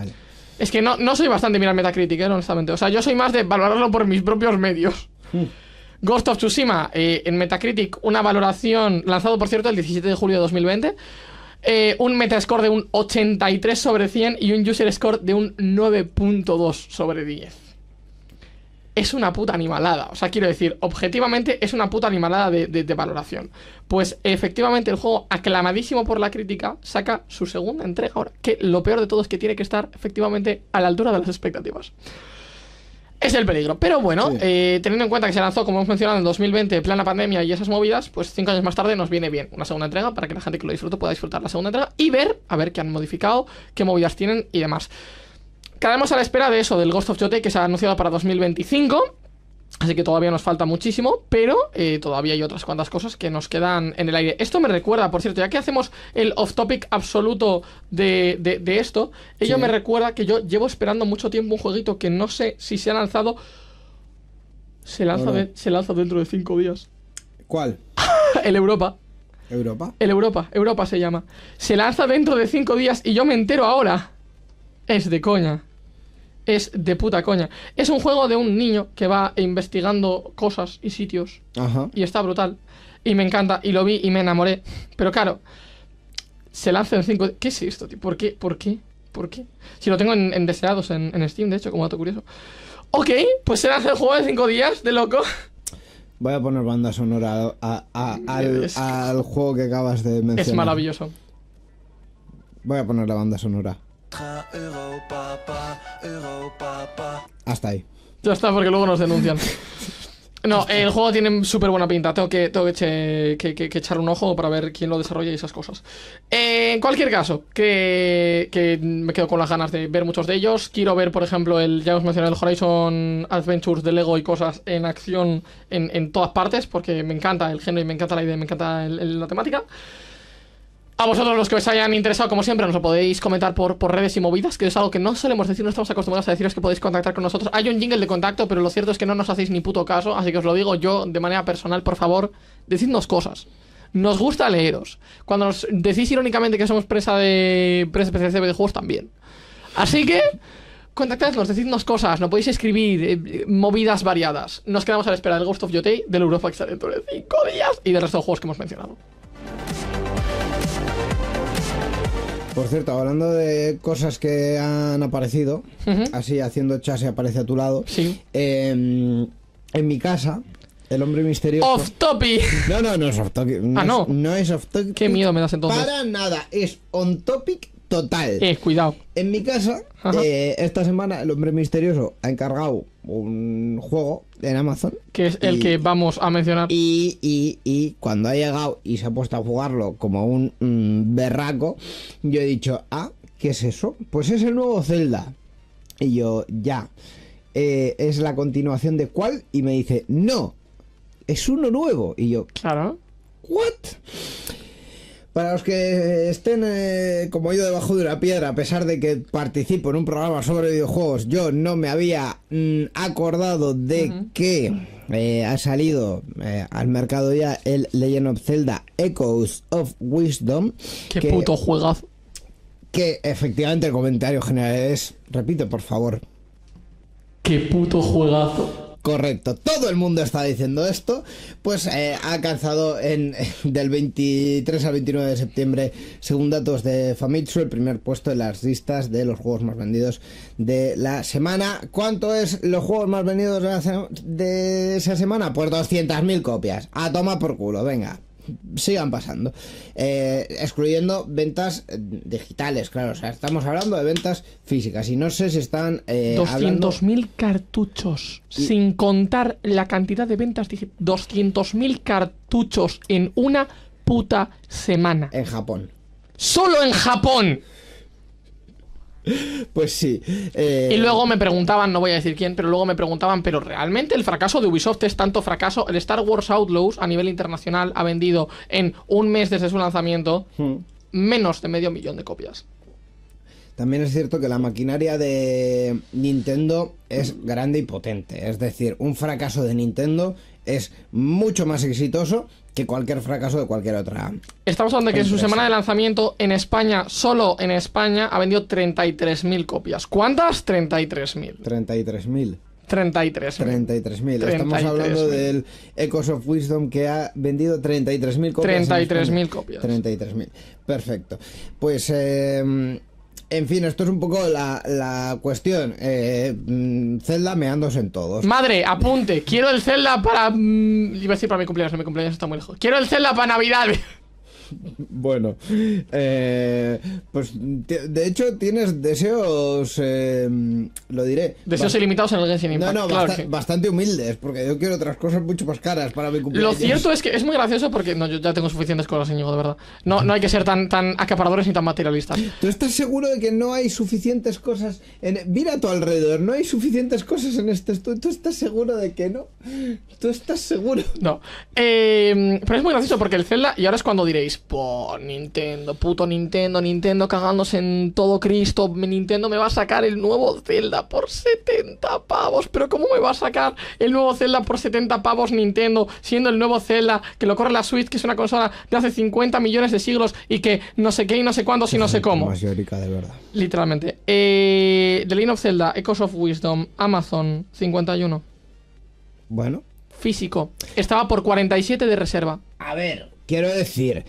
Es que no, no soy bastante mirar Metacritic, eh, honestamente. O sea, yo soy más de valorarlo por mis propios medios. Hmm. Ghost of Tsushima, eh, en Metacritic, una valoración, lanzado por cierto el 17 de julio de 2020, eh, un Metascore de un 83 sobre 100 y un User Score de un 9.2 sobre 10. Es una puta animalada, o sea, quiero decir, objetivamente es una puta animalada de, de valoración. Pues efectivamente el juego, aclamadísimo por la crítica, saca su segunda entrega ahora, que lo peor de todo es que tiene que estar efectivamente a la altura de las expectativas. Es el peligro. Pero bueno, eh, teniendo en cuenta que se lanzó, como hemos mencionado, en 2020, en la pandemia y esas movidas, pues cinco años más tarde nos viene bien una segunda entrega para que la gente que lo disfrute pueda disfrutar la segunda entrega y ver a ver qué han modificado, qué movidas tienen y demás. Quedamos a la espera de eso, del Ghost of Jote que se ha anunciado para 2025. Así que todavía nos falta muchísimo, pero eh, todavía hay otras cuantas cosas que nos quedan en el aire. Esto me recuerda, por cierto, ya que hacemos el off-topic absoluto de, de, esto, ello me recuerda que yo llevo esperando mucho tiempo un jueguito que no sé si se ha lanzado. Se lanza, se lanza dentro de cinco días. ¿Cuál? el Europa. ¿Europa? El Europa, Europa se llama. Se lanza dentro de cinco días y yo me entero ahora. Es de coña es de puta coña. Es un juego de un niño que va investigando cosas y sitios. Y está brutal. Y me encanta. Y lo vi y me enamoré. Pero claro, se lanza en 5... días. ¿Qué es esto, tío? ¿Por qué? ¿Por qué? ¿Por qué? Si lo tengo en, deseados en, Steam, de hecho, como dato curioso. Ok, pues se lanza el juego de cinco días, de loco. Voy a poner banda sonora al juego que acabas de mencionar. Es maravilloso. Voy a poner la banda sonora. Hasta ahí. Ya está, porque luego nos denuncian. No, el juego tiene súper buena pinta. Tengo, que, tengo que, echar un ojo para ver quién lo desarrolla y esas cosas. Eh, en cualquier caso, que, me quedo con las ganas de ver muchos de ellos. Quiero ver, por ejemplo, el ya os mencioné el Horizon Adventures de Lego y cosas en acción en, todas partes, porque me encanta el género y me encanta la idea y me encanta la temática. A vosotros los que os hayan interesado, como siempre, nos lo podéis comentar por, redes y movidas, que es algo que no solemos decir, no estamos acostumbrados a deciros que podéis contactar con nosotros. Hay un jingle de contacto, pero lo cierto es que no nos hacéis ni puto caso, así que os lo digo yo de manera personal, por favor, decidnos cosas. Nos gusta leeros. Cuando nos decís irónicamente que somos presa de presa presa de juegos también. Así que contactadnos, decidnos cosas, No podéis escribir eh, movidas variadas. Nos quedamos a la espera del Ghost of Yotei, del Eurofax de 5 días y del resto de juegos que hemos mencionado. Por cierto, hablando de cosas que han aparecido, así haciendo chase aparece a tu lado. Sí. Em, en mi casa, el hombre misterioso. ¡Off topic! No, no, no es off topic. ah, no. no es off topic. Qué miedo me das entonces. Para nada, es on topic total. Es, eh, cuidado. En mi casa, eh, esta semana, el hombre misterioso ha encargado un juego en Amazon. Que es el que vamos a mencionar. Y, y, y, cuando ha llegado y se ha puesto a jugarlo como un mm, berraco, yo he dicho, ah, ¿qué es eso? Pues es el nuevo Zelda. Y yo, ya. Eh, es la continuación de cuál? Y me dice, no, es uno nuevo. Y yo, claro. ¿What? Para los que estén eh, como yo debajo de una piedra, a pesar de que participo en un programa sobre videojuegos, yo no me había mm, acordado de que eh, ha salido eh, al mercado ya el Legend of Zelda Echoes of Wisdom. Qué puto juegazo. Que efectivamente el comentario general es, repito, por favor. Qué puto juegazo. Correcto, todo el mundo está diciendo esto, pues eh, ha alcanzado en, del 23 al 29 de septiembre, según datos de Famitsu, el primer puesto en las listas de los juegos más vendidos de la semana. ¿Cuánto es los juegos más vendidos de, esa semana? Pues 200.000 copias. A toma por culo, venga sigan pasando. Eh, excluyendo ventas eh, digitales, claro. O sea, estamos hablando de ventas físicas. Y no sé si están. 200.000 eh, cartuchos. Sin contar la cantidad de ventas 200.000 cartuchos en una puta semana. En Japón. ¡Solo en Japón! Pues sí. Eh, y luego me preguntaban, no voy a decir quién, pero luego me preguntaban, pero ¿realmente el fracaso de Ubisoft es tanto fracaso? El Star Wars Outlaws a nivel internacional ha vendido en un mes desde su lanzamiento hmm. menos de medio millón de copias. También es cierto que la maquinaria de Nintendo es grande y potente. Es decir, un fracaso de Nintendo es mucho más exitoso que cualquier fracaso de cualquier otra. Estamos hablando de que en su semana de lanzamiento en España, solo en España, ha vendido 33.000 copias. ¿Cuántas? 33.000. 33.000. 33.000. 33.000. Estamos hablando del Echoes of Wisdom que ha vendido 33.000 copias. 33.000 copias. 33.000. Perfecto. Pues em, en fin, esto es un poco la, cuestión. Eh, me mm, meándose en todos. Madre, apunte. Quiero el Zelda para. Mm, iba a decir para mi cumpleaños, no mi cumpleaños está muy lejos. Quiero el Zelda para Navidad. bueno, eh, pues de hecho tienes deseos, eh, lo diré. Deseos ilimitados en el Genshin Impact. No, no, bastante humildes, porque yo quiero otras cosas mucho más caras para mi cumpleaños. Lo cierto es que es muy gracioso porque no, yo ya tengo suficientes cosas, señor, de verdad. No, no hay que ser tan, tan acaparadores ni tan materialistas. ¿Tú estás seguro de que no hay suficientes cosas? En... Mira a tu alrededor, no hay suficientes cosas en este estudio. ¿Tú estás seguro de que no? ¿Tú estás seguro? No. Eh, pero es muy gracioso porque el Zelda, y ahora es cuando diréis, por Nintendo, puto Nintendo, Nintendo cagándose en todo Cristo. Nintendo me va a sacar el nuevo Zelda por 70 pavos. Pero ¿cómo me va a sacar el nuevo Zelda por 70 pavos Nintendo? Siendo el nuevo Zelda que lo corre la Switch, que es una consola de hace 50 millones de siglos y que no sé qué y no sé cuándo, si no sé cómo. de verdad. Literalmente. Eh, The Line of Zelda, Echoes of Wisdom, Amazon 51. Bueno. Físico. Estaba por 47 de reserva. A ver, Quiero decir,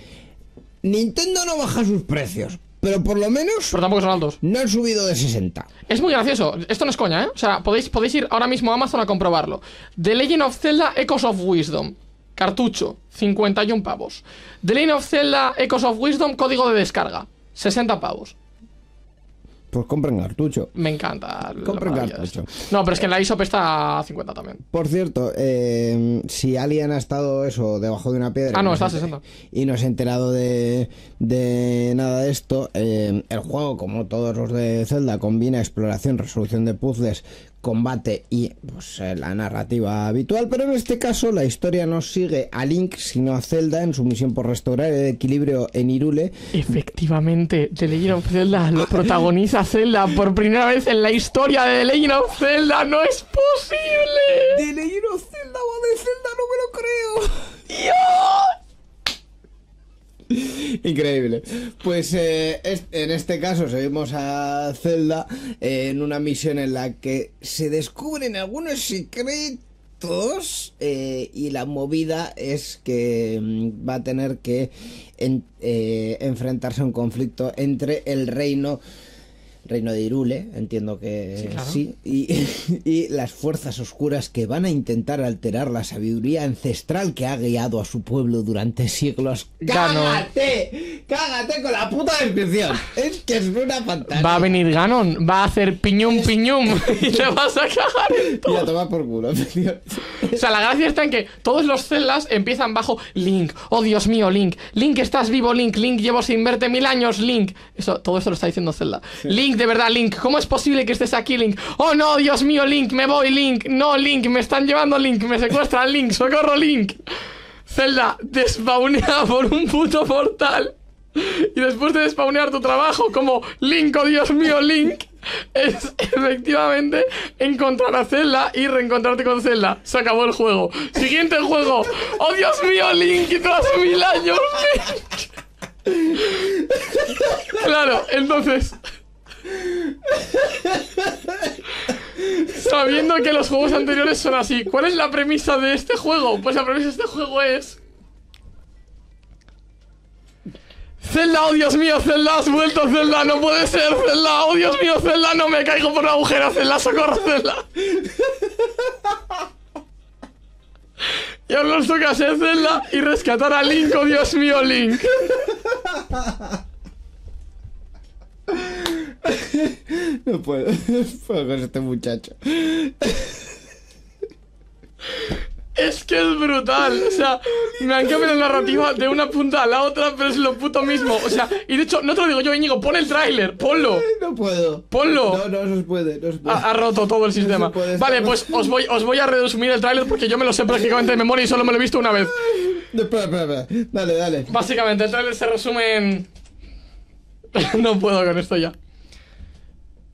Nintendo no baja sus precios, pero por lo menos. Pero tampoco son altos. No han subido de 60. Es muy gracioso. Esto no es coña, ¿eh? O sea, podéis, podéis ir ahora mismo a Amazon a comprobarlo. The Legend of Zelda Echoes of Wisdom. Cartucho, 51 pavos. The Legend of Zelda Echoes of Wisdom, código de descarga, 60 pavos. Pues compren cartucho. Me encanta. Compren cartucho. Este. No, pero es que en la ISOP está a 50 también. Por cierto, em, si alguien ha estado eso debajo de una piedra. Ah, no, está a 60. Y no se ha enterado de, nada de esto, em, el juego, como todos los de Zelda, combina exploración, resolución de puzzles combate y pues, eh, la narrativa habitual, pero en este caso la historia no sigue a Link sino a Zelda en su misión por restaurar el equilibrio en Irule. Efectivamente, The Legend of Zelda lo protagoniza Zelda por primera vez en la historia de The Legend of Zelda, no es posible. The Legend of Zelda va de Zelda, no me lo creo. Increíble. Pues eh, en este caso seguimos a Zelda eh, en una misión en la que se descubren algunos secretos eh, y la movida es que mm, va a tener que enfrentarse a un conflicto entre el reino Reino de Irule, entiendo que sí, y, las fuerzas oscuras que van a intentar alterar la sabiduría ancestral que ha guiado a su pueblo durante siglos. ¡Cágate! ¡Cágate con la puta descripción! Es que es una fantasía. Va a venir Ganon, va a hacer piñum piñum y se vas a cagar. Y a tomar por culo, O sea, la gracia está en que todos los celdas empiezan bajo Link. Oh, Dios mío, Link. Link, estás vivo, Link. Link, llevo sin verte mil años, Link. Eso, todo esto lo está diciendo Zelda. Link, de verdad, Link. ¿Cómo es posible que estés aquí, Link? Oh, no, Dios mío, Link, me voy, Link. No, Link, me están llevando, Link. Me secuestran, Link. Socorro, Link. Zelda, despaunea por un puto portal. Y después de despaunear tu trabajo como Link, oh Dios mío, Link, es efectivamente encontrar a Zelda y reencontrarte con Zelda. Se acabó el juego. Siguiente juego. Oh Dios mío, Link, y tras mil años, Link. Claro, entonces... Sabiendo que los juegos anteriores son así, ¿cuál es la premisa de este juego? Pues la premisa de este juego es... Zelda, oh Dios mío, Zelda, has vuelto, Zelda, no puede ser, Zelda, oh Dios mío, Zelda, no me caigo por la agujera, Zelda, socorro, Zelda. Y ahora nos toca ser Zelda y rescatar a Link, oh Dios mío, Link. No puedo. No puedo con este muchacho. Es que es brutal, o sea, me han cambiado la narrativa de una punta a la otra, pero es lo puto mismo. O sea, y de hecho, no te lo digo yo, Íñigo, pon el tráiler, ponlo. No puedo. Ponlo. No, no, se puede, puede. Ha, roto todo el sistema. vale, pues os voy, os voy a resumir el tráiler porque yo me lo sé prácticamente de memoria y solo me lo he visto una vez. Dale, dale. Básicamente, el tráiler se resume en... no puedo con esto ya.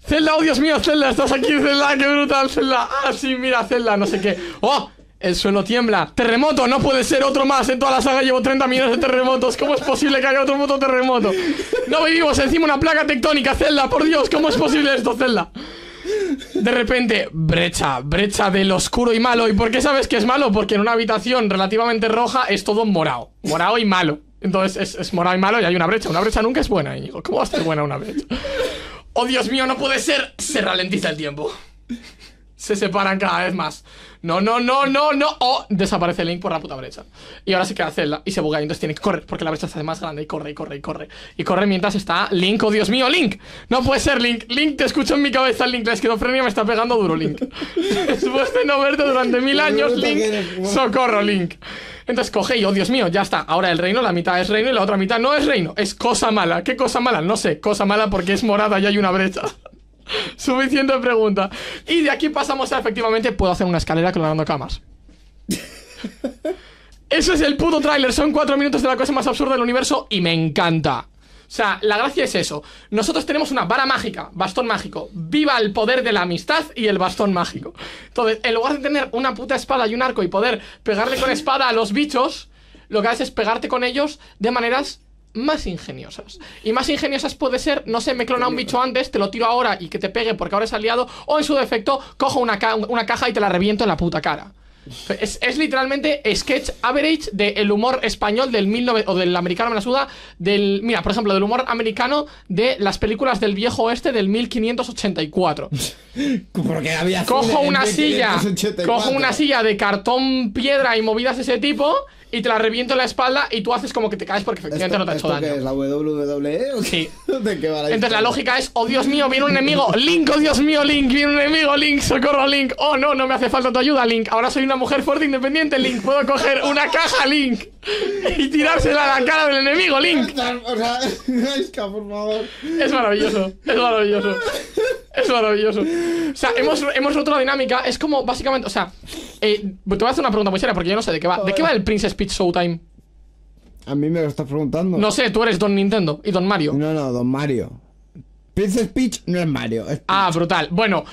Zelda, oh Dios mío, Zelda, estás aquí, Zelda, qué brutal, Zelda. Ah, sí, mira, Zelda, no sé qué. ¡Oh! El suelo tiembla. Terremoto, no puede ser otro más. En toda la saga llevo 30 millones de terremotos. ¿Cómo es posible que haya otro moto terremoto? No vivimos encima una placa tectónica, Zelda, por Dios, ¿cómo es posible esto, Zelda? De repente, brecha, brecha del oscuro y malo. ¿Y por qué sabes que es malo? Porque en una habitación relativamente roja es todo morado. Morado y malo. Entonces es, es morado y malo y hay una brecha. Una brecha nunca es buena, Íñigo. ¿Cómo va a ser buena una brecha? ¡Oh, Dios mío, no puede ser! Se ralentiza el tiempo se separan cada vez más. No, no, no, no, no. Oh, desaparece Link por la puta brecha. Y ahora se queda Zelda y se buga. Y entonces tiene que correr porque la brecha se hace más grande. Y corre, y corre, y corre. Y corre mientras está Link. Oh, Dios mío, Link. No puede ser Link. Link, te escucho en mi cabeza, Link. La esquizofrenia me está pegando duro, Link. Después de este no verte durante mil años, Link. Socorro, Link. Entonces coge y, oh Dios mío, ya está. Ahora el reino, la mitad es reino y la otra mitad no es reino. Es cosa mala. ¿Qué cosa mala? No sé. Cosa mala porque es morada y hay una brecha. Suficiente pregunta. Y de aquí pasamos a efectivamente puedo hacer una escalera clonando camas. Eso es el puto trailer son cuatro minutos de la cosa más absurda del universo y me encanta. O sea, la gracia es eso. Nosotros tenemos una vara mágica, bastón mágico. Viva el poder de la amistad y el bastón mágico. Entonces, en lugar de tener una puta espada y un arco y poder pegarle con espada a los bichos, lo que haces es pegarte con ellos de maneras más ingeniosas. Y más ingeniosas puede ser, no sé, me clona un bicho antes, te lo tiro ahora y que te pegue porque ahora es aliado, o en su defecto, cojo una, una caja y te la reviento en la puta cara. Es, literalmente sketch average del humor español del 19, o del americano me la suda, del, mira, por ejemplo, del humor americano de las películas del viejo oeste del 1584. Porque había cojo una silla, cojo una silla de cartón, piedra y movidas de ese tipo y te la reviento en la espalda y tú haces como que te caes porque efectivamente no te ha hecho daño. ¿Qué es la WWE? ¿o qué? Sí. Entonces la lógica es, oh Dios mío, viene un enemigo, Link, oh Dios mío, Link, viene un enemigo, Link, socorro, Link, oh no, no me hace falta tu ayuda, Link, ahora soy una mujer fuerte independiente, Link, puedo coger una caja, Link, y tirársela a la cara del enemigo, Link. O sea, por favor. Es maravilloso, es maravilloso. Es maravilloso. O sea, hemos, roto la dinámica. Es como, básicamente, o sea, eh, te voy a hacer una pregunta muy seria porque yo no sé de qué va. ¿De qué va el Princess Peach Showtime? A mí me lo estás preguntando. No sé, tú eres Don Nintendo y Don Mario. No, no, Don Mario. Princess Peach no es Mario. ah, brutal. Bueno,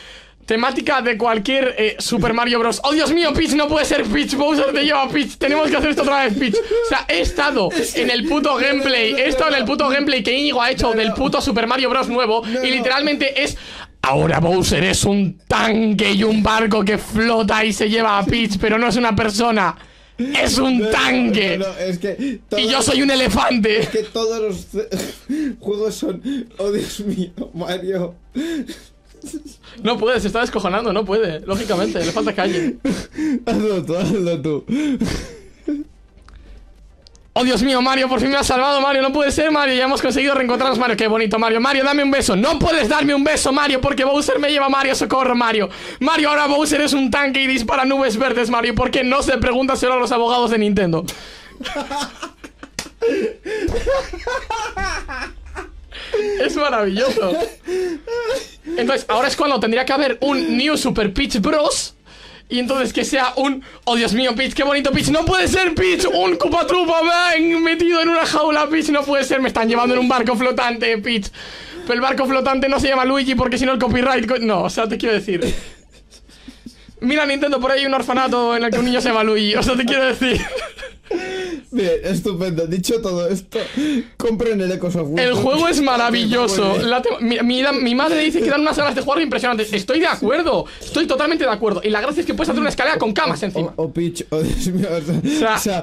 temática de cualquier eh, Super Mario Bros. ¡Oh, Dios mío, Peach! No puede ser Peach. Bowser te lleva a Peach. Tenemos que hacer esto otra vez, Peach. O sea, he estado en el puto gameplay. He estado en el puto gameplay que Íñigo ha hecho del puto Super Mario Bros. nuevo. Y literalmente es Ahora Bowser es un tanque y un barco que flota y se lleva a Peach, pero no es una persona. Es un tanque. y yo soy un elefante. Es que todos los juegos son. Oh, Dios mío, Mario. No puede, se está descojonando, no puede. Lógicamente, le falta calle. hazlo tú, hazlo tú. Oh, Dios mío, Mario, por fin me has salvado, Mario. No puede ser, Mario. Ya hemos conseguido reencontrarnos, Mario. Qué bonito, Mario. Mario, dame un beso. No puedes darme un beso, Mario, porque Bowser me lleva Mario. Socorro, Mario. Mario, ahora Bowser es un tanque y dispara nubes verdes, Mario. ¿Por qué no se pregunta solo a los abogados de Nintendo? Es maravilloso. Entonces, ahora es cuando tendría que haber un New Super Peach Bros. Y entonces que sea un... ¡Oh, Dios mío, Peach! ¡Qué bonito, Peach! ¡No puede ser, Peach! ¡Un Cupatrupa me han metido en una jaula, Peach! ¡No puede ser! ¡Me están llevando en un barco flotante, Peach! Pero el barco flotante no se llama Luigi porque si no el copyright... no, o sea, te quiero decir... Mira, Nintendo, por ahí hay un orfanato en el que un niño se llama Luigi. O sea, te quiero decir... Bien, estupendo. Dicho todo esto, compren el Echo El juego es maravilloso. mi, madre dice que dan unas ganas de juego impresionantes. Estoy de acuerdo. Estoy totalmente de acuerdo. Y la gracia es que puedes hacer una escalera con camas encima. O, sea,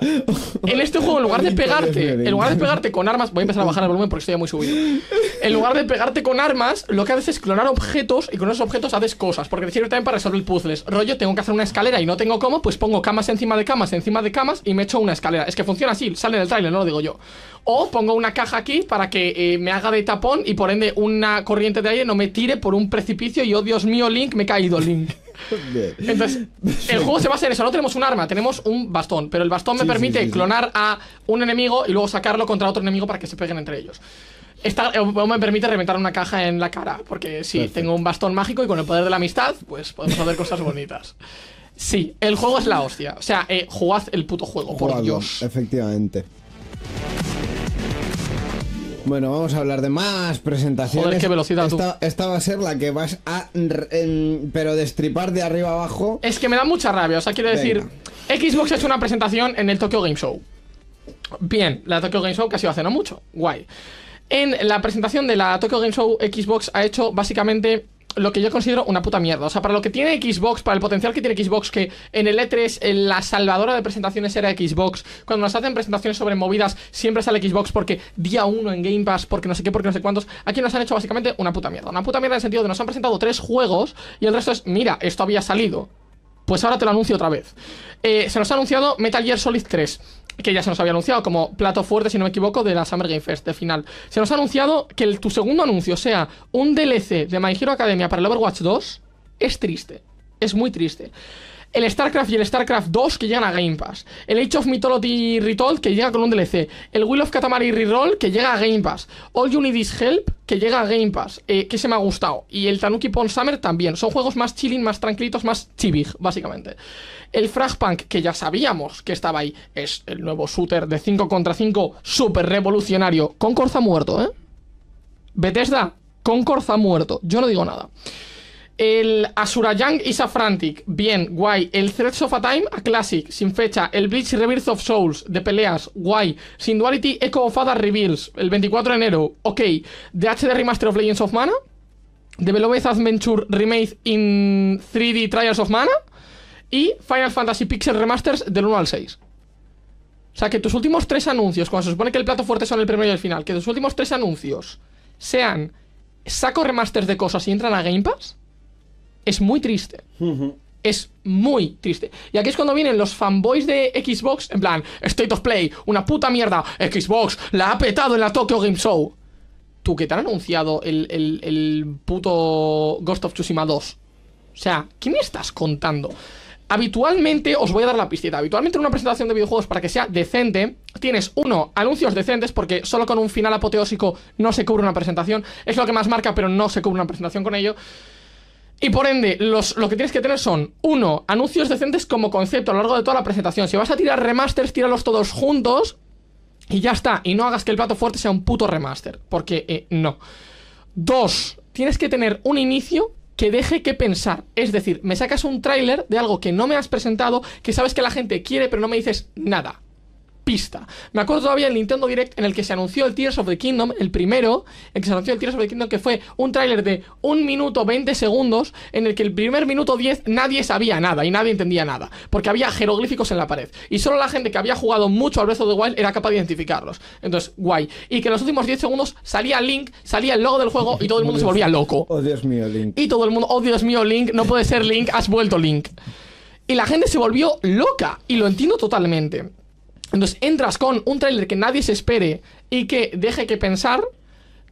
en este juego, en lugar de pegarte, en lugar de pegarte con armas, voy a empezar a bajar el volumen porque estoy muy subido. En lugar de pegarte con armas, lo que haces es clonar objetos y con esos objetos haces cosas. Porque te sirve también para resolver puzzles. Rollo, tengo que hacer una escalera y no tengo cómo, pues pongo camas encima de camas, encima de camas y me echo una escalera. Es que así, sale del trailer, no lo digo yo. O pongo una caja aquí para que eh, me haga de tapón y por ende una corriente de aire no me tire por un precipicio y, oh Dios mío, Link, me he caído, Link. Entonces, el juego se basa en eso. No tenemos un arma, tenemos un bastón. Pero el bastón me permite clonar a un enemigo y luego sacarlo contra otro enemigo para que se peguen entre ellos. Esta, eh, me permite reventar una caja en la cara, porque si tengo un bastón mágico y con el poder de la amistad, pues podemos hacer cosas bonitas. Sí, el juego es la hostia. O sea, eh, jugad el puto juego, por Dios. Efectivamente. Bueno, vamos a hablar de más presentaciones. Joder, qué velocidad esta, va a ser la que vas a. Mm, em, pero destripar de arriba abajo. Es que me da mucha rabia. O sea, quiero decir, Xbox ha hecho una presentación en el Tokyo Game Show. Bien, la Tokyo Game Show que ha sido hace no mucho. Guay. En la presentación de la Tokyo Game Show, Xbox ha hecho básicamente lo que yo considero una puta mierda. O sea, para lo que tiene Xbox, para el potencial que tiene Xbox, que en el E3 la salvadora de presentaciones era Xbox. Cuando nos hacen presentaciones sobre movidas, siempre sale Xbox porque día 1 en Game Pass, porque no sé qué, porque no sé cuántos. Aquí nos han hecho básicamente una puta mierda. Una puta mierda en el sentido de nos han presentado tres juegos y el resto es, mira, esto había salido. Pues ahora te lo anuncio otra vez. Eh, se nos ha anunciado Metal Gear Solid 3 que ya se nos había anunciado como plato fuerte, si no me equivoco, de la Summer Game Fest de final. Se nos ha anunciado que tu segundo anuncio sea un DLC de My Hero Academia para el Overwatch 2. Es triste. Es muy triste el StarCraft y el StarCraft 2 que llegan a Game Pass, el Age of Mythology Retold que llega con un DLC, el Will of Katamari Reroll que llega a Game Pass, All You Help que llega a Game Pass, eh, que se me ha gustado, y el Tanuki Pond Summer también. Son juegos más chilling, más tranquilitos, más chibig, básicamente. El Fragpunk, que ya sabíamos que estaba ahí, es el nuevo shooter de 5 contra 5, super revolucionario, con Corza muerto, ¿eh? Bethesda, con Corza muerto. Yo no digo nada. El Young is a Frantic, bien, guay. El Threads of a Time a Classic, sin fecha. El Bleach Rebirth of Souls, de peleas, guay. Sin Duality Echo of the Reveals, el 24 de enero, ok. HD Remaster of Legends of Mana. Beloved Adventure Remade in 3D Trials of Mana. Y Final Fantasy Pixel Remasters del 1 al 6. O sea, que tus últimos tres anuncios, cuando se supone que el plato fuerte son el primero y el final, que tus últimos tres anuncios sean saco remasters de cosas y entran a Game Pass es muy triste. Es muy triste. Y aquí es cuando vienen los fanboys de Xbox, en plan, State of Play, una puta mierda, Xbox, la ha petado en la Tokyo Game Show. Tú que te han anunciado el, el, el puto Ghost of Tsushima 2. O sea, ¿qué me estás contando? Habitualmente, os voy a dar la pistita, habitualmente en una presentación de videojuegos para que sea decente, tienes uno, anuncios decentes, porque solo con un final apoteósico no se cubre una presentación, es lo que más marca, pero no se cubre una presentación con ello. Y por ende, los, lo que tienes que tener son, uno, anuncios decentes como concepto a lo largo de toda la presentación. Si vas a tirar remasters, tíralos todos juntos y ya está. Y no hagas que el plato fuerte sea un puto remaster, porque eh, no. Dos, tienes que tener un inicio que deje que pensar. Es decir, me sacas un tráiler de algo que no me has presentado, que sabes que la gente quiere, pero no me dices nada pista. Me acuerdo todavía del Nintendo Direct en el que se anunció el Tears of the Kingdom, el primero, en el que se anunció el Tears of the Kingdom, que fue un tráiler de 1 minuto 20 segundos, en el que el primer minuto 10 nadie sabía nada y nadie entendía nada, porque había jeroglíficos en la pared. Y solo la gente que había jugado mucho al Breath of the Wild era capaz de identificarlos. Entonces, guay. Y que en los últimos 10 segundos salía Link, salía el logo del juego y todo el mundo se volvía loco. Oh, Dios mío, Link. Y todo el mundo, oh, Dios mío, Link, no puede ser Link, has vuelto Link. Y la gente se volvió loca, y lo entiendo totalmente. Entonces entras con un tráiler que nadie se espere y que deje que pensar.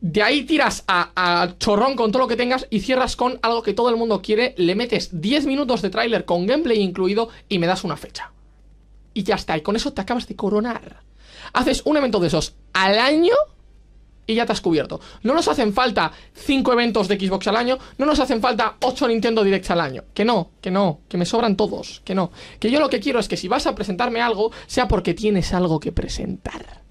De ahí tiras a, chorrón con todo lo que tengas y cierras con algo que todo el mundo quiere. Le metes 10 minutos de tráiler con gameplay incluido y me das una fecha. Y ya está. Y con eso te acabas de coronar. Haces un evento de esos al año y ya te has cubierto. No nos hacen falta 5 eventos de Xbox al año, no nos hacen falta 8 Nintendo Directs al año. Que no, que no, que me sobran todos, que no. Que yo lo que quiero es que si vas a presentarme algo, sea porque tienes algo que presentar.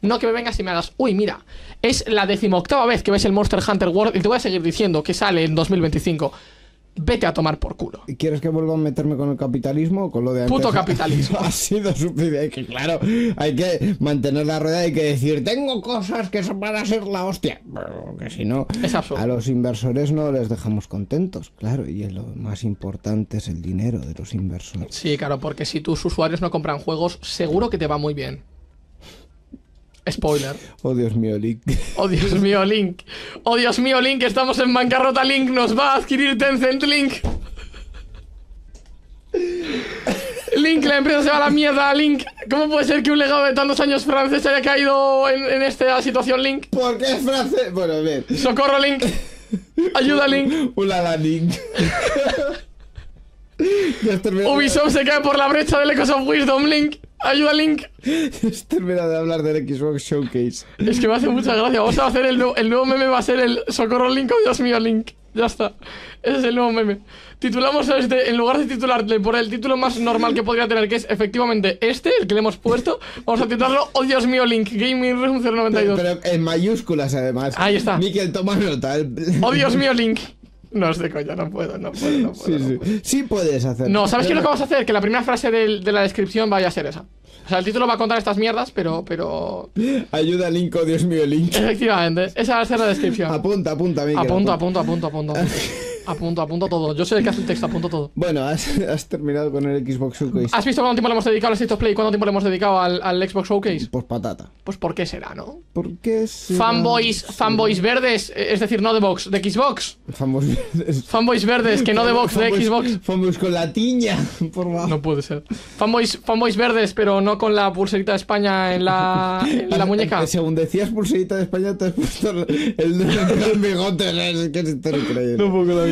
No que me vengas y me hagas, uy, mira, es la decimoctava vez que ves el Monster Hunter World y te voy a seguir diciendo que sale en 2025 vete a tomar por culo. ¿Y ¿Quieres que vuelva a meterme con el capitalismo o con lo de antes? Puto capitalismo. ha sido suficiente. Claro, hay que mantener la rueda y hay que decir, tengo cosas que van a ser la hostia. Que si no, a los inversores no les dejamos contentos, claro. Y lo más importante es el dinero de los inversores. Sí, claro, porque si tus usuarios no compran juegos, seguro que te va muy bien. Spoiler. Oh Dios mío, Link. Oh Dios mío, Link. Oh Dios mío, Link, estamos en bancarrota, Link. Nos va a adquirir Tencent, Link. Link, la empresa se va a la mierda, Link. ¿Cómo puede ser que un legado de tantos años francés haya caído en, esta situación, Link? ¿Por qué es francés? Bueno, ver Socorro, Link. Ayuda, Link. Ulala, Link. Ubisoft se cae por la brecha del Echo of Wisdom, Link. Ayuda, Link. terminado de hablar del Xbox Showcase. Es que me hace mucha gracia. Vamos a hacer el, nuevo meme, va a ser el Socorro Link oh, Dios mío, Link. Ya está. Ese es el nuevo meme. Titulamos a este, en lugar de titularle por el título más normal que podría tener, que es efectivamente este, el que le hemos puesto, vamos a titularlo ¡Odios oh, mío, Link, Gaming Room 092. Pero, en mayúsculas además. Ahí está. Miquel, toma nota. ¡Odios oh, Dios mío, Link. No sé, de no puedo, no puedo, no puedo. Sí, sí. sí puedes hacer. No, ¿sabes qué es lo que eh. vamos a hacer? Que la primera frase de, la descripción vaya a ser esa. O sea, el título va a contar estas mierdas, pero. pero... Ayuda, Link, oh Dios mío, Link. Efectivamente, esa va a ser la descripción. Apunta, apunta, Miguel. Apunta, apunta, apunta, apunta. apunta. Apunto, apunto todo. Yo sé de que hace el texto, apunto todo. Bueno, has, terminado con el Xbox Showcase. ¿Has visto cuánto tiempo le hemos dedicado al State of Play? ¿Cuánto tiempo le hemos dedicado al, Xbox Showcase? Pues patata. Pues ¿por qué será, no? ¿Por qué será? Fanboys, fanboys verdes, eh, es decir, no de box, de Xbox. Fanboys verdes. Fanboys verdes, que no de box, de Xbox. Fanboys con la tiña, por más. No puede ser. Fanboys, fanboys verdes, pero no con la pulserita de España en la, muñeca. Según decías pulserita de España, te has puesto el, el, el bigote, es que es increíble. No puedo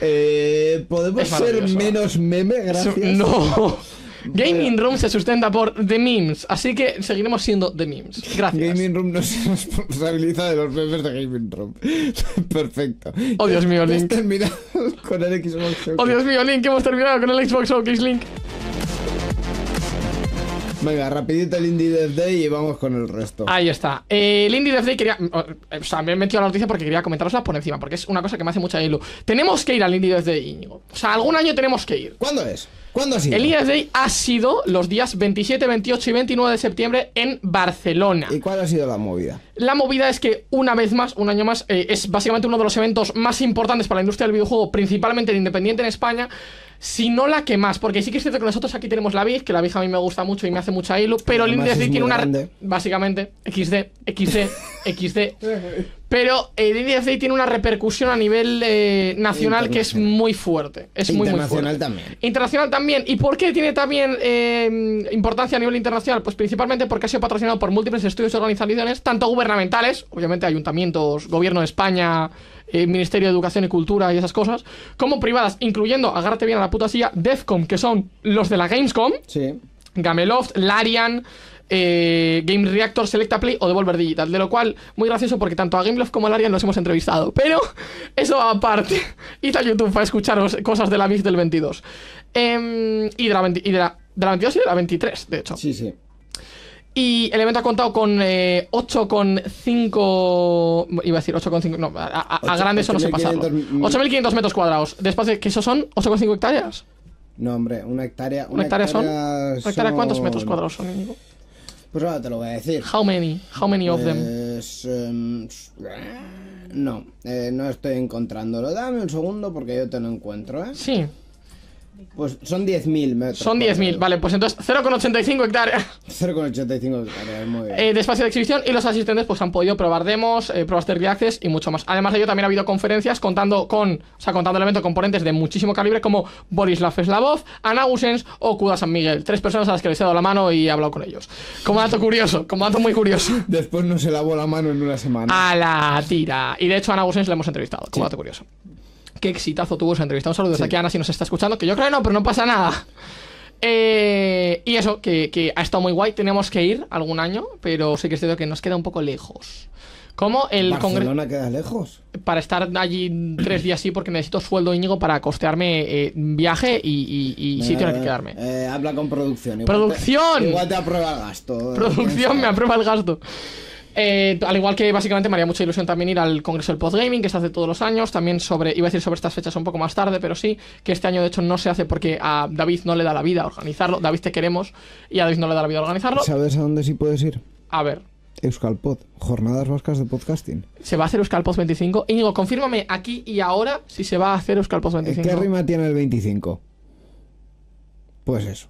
eh, ¿Podemos ser menos meme? Gracias. No. Gaming Room se sustenta por The Memes, así que seguiremos siendo The Memes. Gracias. Gaming Room no se responsabiliza de los memes de Gaming Room. Perfecto. Oh, Dios mío, Link. Hemos terminado con el Xbox Showcase. Oh, Dios mío, Link, hemos terminado con el Xbox Showcase, Link. Venga, rapidito el Indie Death Day y vamos con el resto. Ahí está. Eh, el Indie Death Day quería... O sea, me he metido la noticia porque quería comentarosla por encima, porque es una cosa que me hace mucha ilusión. Tenemos que ir al Indie Death Day, Íñigo. O sea, algún año tenemos que ir. ¿Cuándo es? ¿Cuándo ha sido? El Indie Death Day ha sido los días 27, 28 y 29 de septiembre en Barcelona. ¿Y cuál ha sido la movida? La movida es que una vez más, un año más, eh, es básicamente uno de los eventos más importantes para la industria del videojuego, principalmente el independiente en España si no la que más, porque sí que es cierto que nosotros aquí tenemos la Big, que la Big a mí me gusta mucho y me hace mucha ilusión, pero el Index tiene una. Básicamente, XD, XD, XD. pero el eh, Index tiene una repercusión a nivel eh, nacional que es muy fuerte. Es muy, muy fuerte. Internacional también. Internacional también. ¿Y por qué tiene también em, importancia a nivel internacional? Pues principalmente porque ha sido patrocinado por múltiples estudios y organizaciones, tanto gubernamentales, obviamente ayuntamientos, gobierno de España. Eh, Ministerio de Educación y Cultura y esas cosas, como privadas, incluyendo, agárrate bien a la puta silla, Defcom, que son los de la Gamescom, Gameloft, Larian, eh, Game Reactor, Selecta Play o Devolver Digital. De lo cual, muy gracioso porque tanto a Gameloft como a Larian los hemos entrevistado. Pero, eso aparte, Y a YouTube para escucharos cosas de la MIX del 22. Em, y, de la y de, la, de la 22 y de la 23, de hecho. Sí, sí. Y el evento ha contado con eh, 8,5. Iba a decir 8,5. No, a, a, a 8, grande eso no sé pasarlo. 8.500 metros cuadrados. Después de que eso son 8,5 hectáreas. No, hombre, una hectárea. ¿Una, hectárea, son? ¿Una hectárea cuántos metros cuadrados son, Pues ahora te lo voy a decir. How many? How many of them? Pues, em, no, eh, no estoy encontrándolo. Dame un segundo porque yo te lo encuentro, ¿eh? Sí. Pues son 10.000 Son 10.000, vale, pues entonces 0,85 hectáreas. 0,85 hectáreas, muy bien. Eh, de espacio de exhibición y los asistentes pues han podido probar demos, probar eh, pruebas de y mucho más. Además de ello también ha habido conferencias contando con, o sea, contando el evento componentes de muchísimo calibre como Boris Lafeslavov, Ana Gusens o Kuda San Miguel. Tres personas a las que les he dado la mano y he hablado con ellos. Como dato curioso, como dato muy curioso. Después no se lavó la mano en una semana. A la tira. Y de hecho a Ana Gusens le hemos entrevistado, como dato curioso. Qué exitazo tuvo esa entrevista. Un saludo desde aquí a Ana si nos está escuchando, que yo creo que no, pero no pasa nada. Eh, y eso, que, ha estado muy guay. Tenemos que ir algún año, pero sé que es cierto que nos queda un poco lejos. ¿Cómo el ¿Barcelona queda lejos? Para estar allí tres días sí, porque necesito sueldo Íñigo para costearme eh, viaje y, sitio en el que quedarme. Eh, habla con producción. ¡Producción! igual te aprueba el gasto. Producción me aprueba el gasto. Eh, al igual que básicamente me haría mucha ilusión también ir al Congreso del Podgaming, que se hace todos los años, también sobre, iba a decir sobre estas fechas un poco más tarde, pero sí, que este año de hecho no se hace porque a David no le da la vida organizarlo, David te queremos y a David no le da la vida organizarlo. ¿Sabes a dónde sí puedes ir? A ver. Euskalpod, Jornadas Vascas de Podcasting. Se va a hacer Euskalpod 25. Íñigo, confírmame aquí y ahora si se va a hacer Euskalpod 25. Eh, ¿Qué rima tiene el 25? Pues eso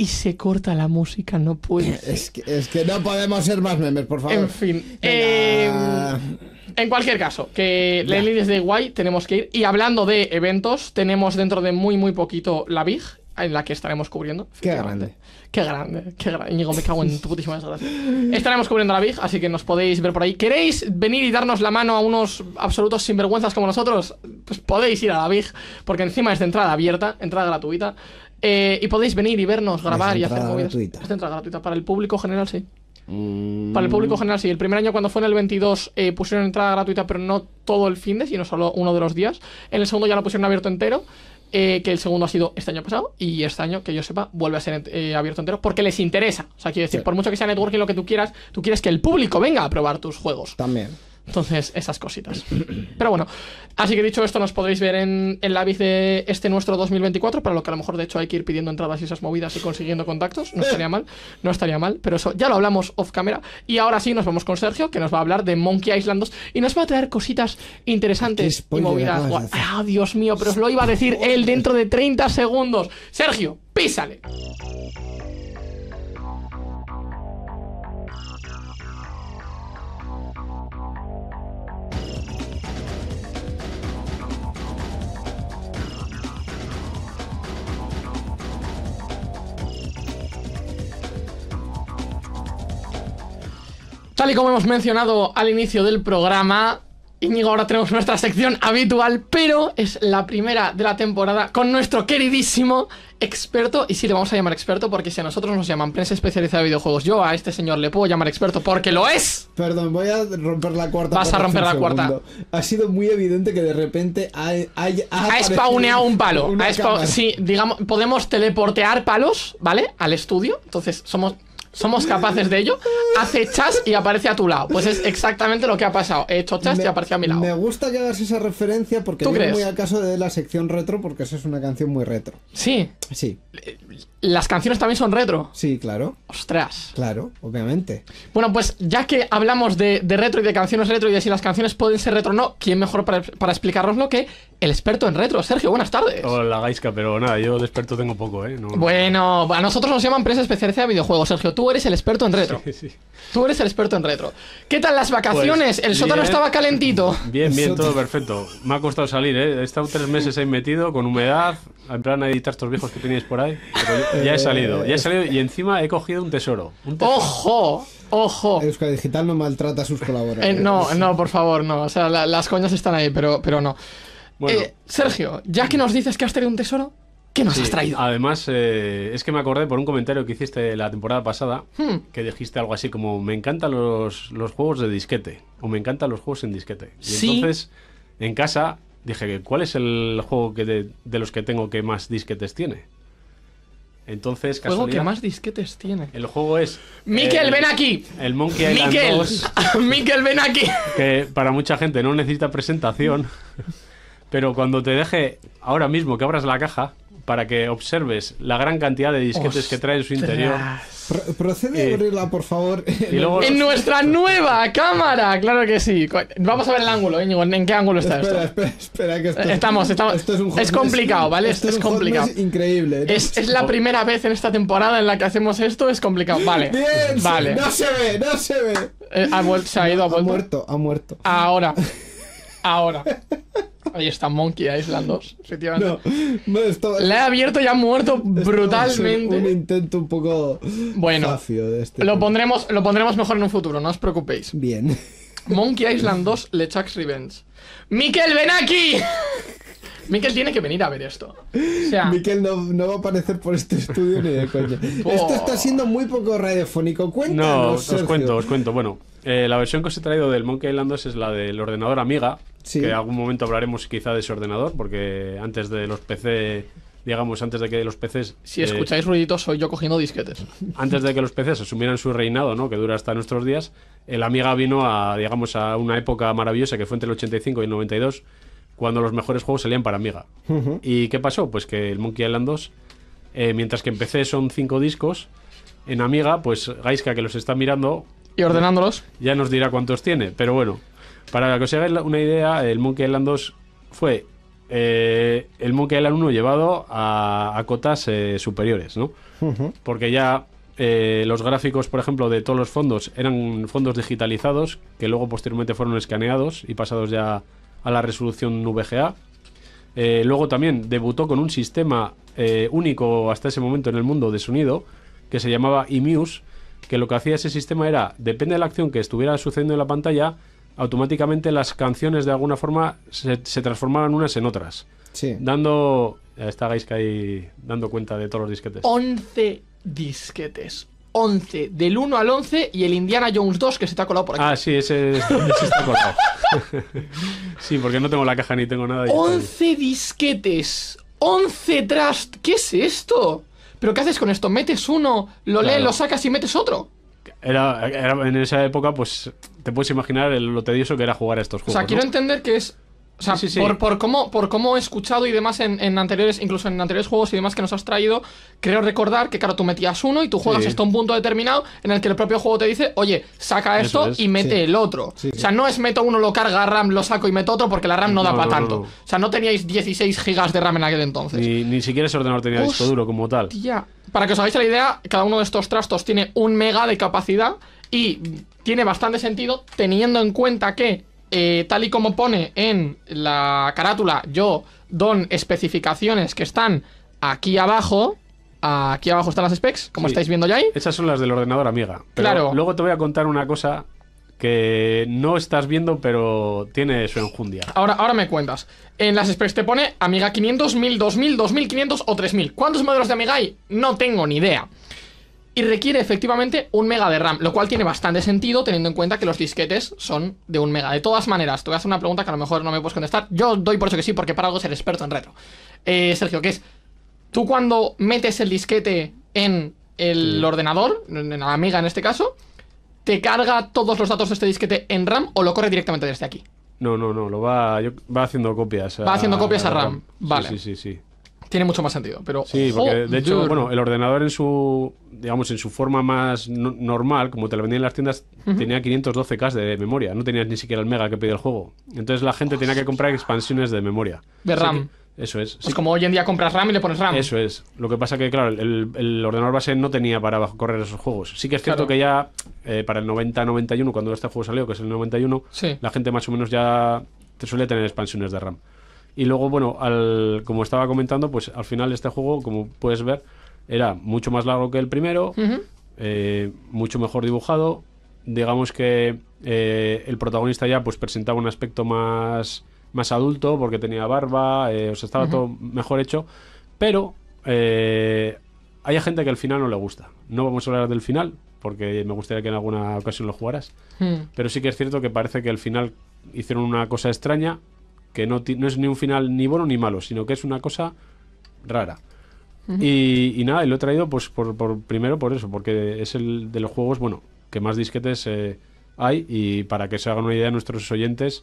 y se corta la música, no puede. Eh, es, que, es que, no podemos ser más memes, por favor. En fin. Em, en cualquier caso, que la es de guay, tenemos que ir. Y hablando de eventos, tenemos dentro de muy, muy poquito la VIG, en la que estaremos cubriendo. Qué grande. Qué grande, me cago en tu putísima desgracia. Estaremos cubriendo la VIG, así que nos podéis ver por ahí. ¿Queréis venir y darnos la mano a unos absolutos sinvergüenzas como nosotros? Pues podéis ir a la VIG, porque encima es de entrada abierta, entrada gratuita. Eh, y podéis venir y vernos, grabar y hacer movidas. Gratuita. entrada gratuita. Para el público general, sí. Mm. Para el público general, sí. El primer año, cuando fue en el 22, eh, pusieron entrada gratuita, pero no todo el fin de, sino solo uno de los días. En el segundo ya lo pusieron abierto entero. Eh, que el segundo ha sido este año pasado y este año, que yo sepa, vuelve a ser abierto entero porque les interesa. O sea, quiero decir, por mucho que sea networking lo que tú quieras, tú quieres que el público venga a probar tus juegos. También. Entonces, esas cositas. Pero bueno, así que dicho esto, nos podréis ver en el lápiz de este nuestro 2024, para lo que a lo mejor de hecho hay que ir pidiendo entradas y esas movidas y consiguiendo contactos. No estaría mal, no estaría mal, pero eso ya lo hablamos off camera. Y ahora sí, nos vamos con Sergio, que nos va a hablar de Monkey Island 2 y nos va a traer cositas interesantes y movidas. ¡Ah, Dios mío! Pero os lo iba a decir él dentro de 30 segundos. Sergio, písale. Tal y como hemos mencionado al inicio del programa, Íñigo, ahora tenemos nuestra sección habitual, pero es la primera de la temporada con nuestro queridísimo experto. Y sí, le vamos a llamar experto porque si a nosotros nos llaman prensa especializada de videojuegos, yo a este señor le puedo llamar experto porque lo es. Perdón, voy a romper la cuarta. Vas a romper la cuarta. Ha sido muy evidente que de repente ha, ha, ha, un palo. sí, digamos, podemos teleportear palos, ¿vale? Al estudio. Entonces, somos somos capaces de ello, hace chas y aparece a tu lado. Pues es exactamente lo que ha pasado. He hecho chas y aparece a mi lado. Me gusta que hagas esa referencia porque es muy al caso de la sección retro, porque esa es una canción muy retro. Sí. Sí. Eh, las canciones también son retro. Sí, claro. Ostras. Claro, obviamente. Bueno, pues ya que hablamos de, retro y de canciones retro y de si las canciones pueden ser retro o no, ¿quién mejor para, para explicarnoslo que el experto en retro? Sergio, buenas tardes. Hola, Gaisca, pero nada, yo de experto tengo poco, ¿eh? bueno, a nosotros nos llaman empresa especializada de videojuegos. Sergio, tú eres el experto en retro. Sí, sí. Tú eres el experto en retro. ¿Qué tal las pues vacaciones? el sótano estaba calentito. Bien, bien, todo perfecto. Me ha costado salir, ¿eh? He estado tres meses ahí metido, con humedad, en plan a editar estos viejos que tenéis por ahí. ya he eh, salido, ya he salido y encima he cogido un tesoro. Ojo, ¡Ojo! ¡Ojo! Eh, Euskadi Digital no maltrata a sus colaboradores. Eh, no, no, por favor, no. O sea, las coñas están ahí, pero, pero no. Sergio, ya que nos dices que has tenido un tesoro, ¿Qué nos has traído? Además, es que me acordé por un comentario que hiciste la temporada pasada, hmm. que dijiste algo así como, me encantan los, juegos de disquete, o me encantan los juegos en disquete. Y entonces, en casa, dije, que ¿cuál es el juego que de, los que tengo que más disquetes tiene? Entonces, ¿El juego que más disquetes tiene? El juego es... ¡Miquel, ven aquí! El Monkey Island ¡Miquel, ven aquí! Que para mucha gente no necesita presentación, pero cuando te deje ahora mismo que abras la caja, para que observes la gran cantidad de disquetes que trae en su interior. procede a eh, abrirla, por favor. En nuestra nueva cámara, claro que sí. Vamos a ver el ángulo, ¿En qué ángulo está esto? Espera, espera, que estamos, estamos. Esto es, un complicado, ¿vale? Esto es, complicado. Es increíble. Es, la primera vez en esta temporada en la que hacemos esto, es complicado. Vale. vale. No se ve, no se ve. Eh, se ha ido, ha, ha muerto, ha muerto. Ahora. Ahora. Ahí está Monkey Island 2, efectivamente. No, no, La he abierto y ha muerto brutalmente. Un intento un poco bueno, de este lo, pondremos, lo pondremos mejor en un futuro, no os preocupéis. Bien. Monkey Island 2, LeChuck's Revenge. ¡Miquel, ven aquí! Miquel tiene que venir a ver esto. Miquel no, va a aparecer por este estudio ni de coña. esto está siendo muy poco radiofónico. Cuéntanos, No, os cuento, os cuento. Bueno, eh, la versión que os he traído del Monkey Island 2 es la del ordenador Amiga. Que en algún momento hablaremos quizá de ese ordenador, porque antes de los PC digamos, antes de que los PCs, Si eh, escucháis ruiditos, soy yo cogiendo disquetes. Antes de que los PCs asumieran su reinado, ¿no? Que dura hasta nuestros días, el Amiga vino a, digamos, a una época maravillosa que fue entre el 85 y el 92, cuando los mejores juegos salían para Amiga. ¿Y qué pasó? Pues que el Monkey Island 2, eh, mientras que empecé son cinco discos, en Amiga, pues Gaiska, que los está mirando... Y ordenándolos. Ya nos dirá cuántos tiene, pero bueno, para que os hagáis una idea, el Monkey Island 2 fue eh, el Monkey Island 1 llevado a, cotas eh, superiores, ¿no? Porque ya los gráficos, por ejemplo, de todos los fondos eran fondos digitalizados que luego posteriormente fueron escaneados y pasados ya a la resolución VGA. Eh, luego también debutó con un sistema eh, único hasta ese momento en el mundo de sonido que se llamaba eMuse, que lo que hacía ese sistema era, depende de la acción que estuviera sucediendo en la pantalla, automáticamente las canciones de alguna forma se, transformaban unas en otras. Sí. Dando. Está que ahí dando cuenta de todos los disquetes. 11 disquetes. 11, del 1 al 11 y el Indiana Jones 2 que se te ha colado por aquí. Ah, sí, ese, ese está colado. sí, porque no tengo la caja ni tengo nada. 11 disquetes, 11 trust. ¿Qué es esto? ¿Pero qué haces con esto? ¿Metes uno, lo lees, lo sacas y metes otro? Era, en esa época, pues te puedes imaginar lo tedioso que era jugar a estos juegos. O sea, quiero entender que es o sea, Por, cómo, por cómo he escuchado y demás en, anteriores, incluso en anteriores juegos y demás que nos has traído, creo recordar que, claro, tú metías uno y tú juegas hasta un punto determinado en el que el propio juego te dice, oye, saca esto y mete el otro. O sea, no es meto uno, lo carga RAM, lo saco y meto otro porque la RAM no, da para tanto. o sea, no teníais 16 gigas de RAM en aquel entonces. Ni, ni siquiera ese ordenador tenía disco duro como tal. Ya. Para que os hagáis la idea, cada uno de estos trastos tiene un mega de capacidad y tiene bastante sentido teniendo en cuenta que eh, tal y como pone en la carátula, yo don especificaciones que están aquí abajo. Aquí abajo están las specs, como estáis viendo ya ahí. Esas son las del ordenador, amiga. claro. Luego te voy a contar una cosa que no estás viendo, pero tiene su enjundia. Ahora, ahora me cuentas. En las specs te pone Amiga 500, 1000, 2000, 2500 o 3000. ¿Cuántos modelos de Amiga hay? No tengo ni idea y requiere efectivamente un mega de RAM, lo cual tiene bastante sentido teniendo en cuenta que los disquetes son de un mega. De todas maneras, te voy a hacer una pregunta que a lo mejor no me puedes contestar. Yo doy por eso que sí, porque para algo ser experto en retro. Eh, Sergio, que es? Tú cuando metes el disquete en el ordenador, en la Amiga en este caso, ¿te carga todos los datos de este disquete en RAM o lo corre directamente desde aquí? No, no, no, lo va, va haciendo copias. va haciendo copias a, RAM. Vale. sí, sí. sí tiene mucho más sentido. Pero, sí, porque de hecho, bueno, el ordenador en su, digamos, en su forma más normal, como te lo vendían en las tiendas, tenía 512K de memoria. No tenías ni siquiera el mega que pide el juego. Entonces la gente tenía que comprar expansiones de memoria. De RAM. eso es. Pues como hoy en día compras RAM y le pones RAM. Eso es. Lo que pasa que, claro, el, ordenador base no tenía para correr esos juegos. Sí que es cierto que ya eh, para el 90-91, cuando este juego salió, que es el 91, la gente más o menos ya te suele tener expansiones de RAM. Y luego, bueno, al, como estaba comentando, pues al final este juego, como puedes ver, era mucho más largo que el primero, eh, mucho mejor dibujado. Digamos que eh, el protagonista ya pues presentaba un aspecto más, más adulto porque tenía barba, eh, o sea, estaba todo mejor hecho. Pero hay gente que al final no le gusta. No vamos a hablar del final, porque me gustaría que en alguna ocasión lo jugaras. Hmm. Pero sí que es cierto que parece que al final hicieron una cosa extraña que no, es ni un final ni bueno ni malo, sino que es una cosa rara. y, nada, y lo he traído pues por, primero por eso, porque es el de los juegos, bueno, que más disquetes eh, hay y para que se hagan una idea nuestros oyentes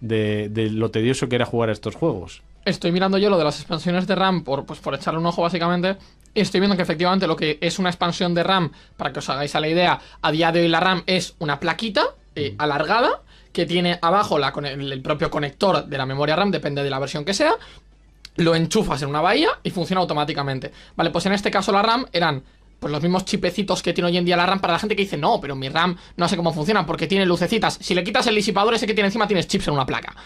de, lo tedioso que era jugar a estos juegos. Estoy mirando yo lo de las expansiones de RAM por, pues, por echarle un ojo básicamente. Estoy viendo que efectivamente lo que es una expansión de RAM, para que os hagáis a la idea, a día de hoy la RAM es una plaquita eh, alargada que tiene abajo el propio conector de la memoria RAM, depende de la versión que sea, lo enchufas en una bahía y funciona automáticamente. Vale, pues en este caso la RAM eran pues los mismos chipecitos que tiene hoy en día la RAM para la gente que dice, no, pero mi RAM no sé cómo funciona porque tiene lucecitas. Si le quitas el disipador ese que tiene encima, tienes chips en una placa.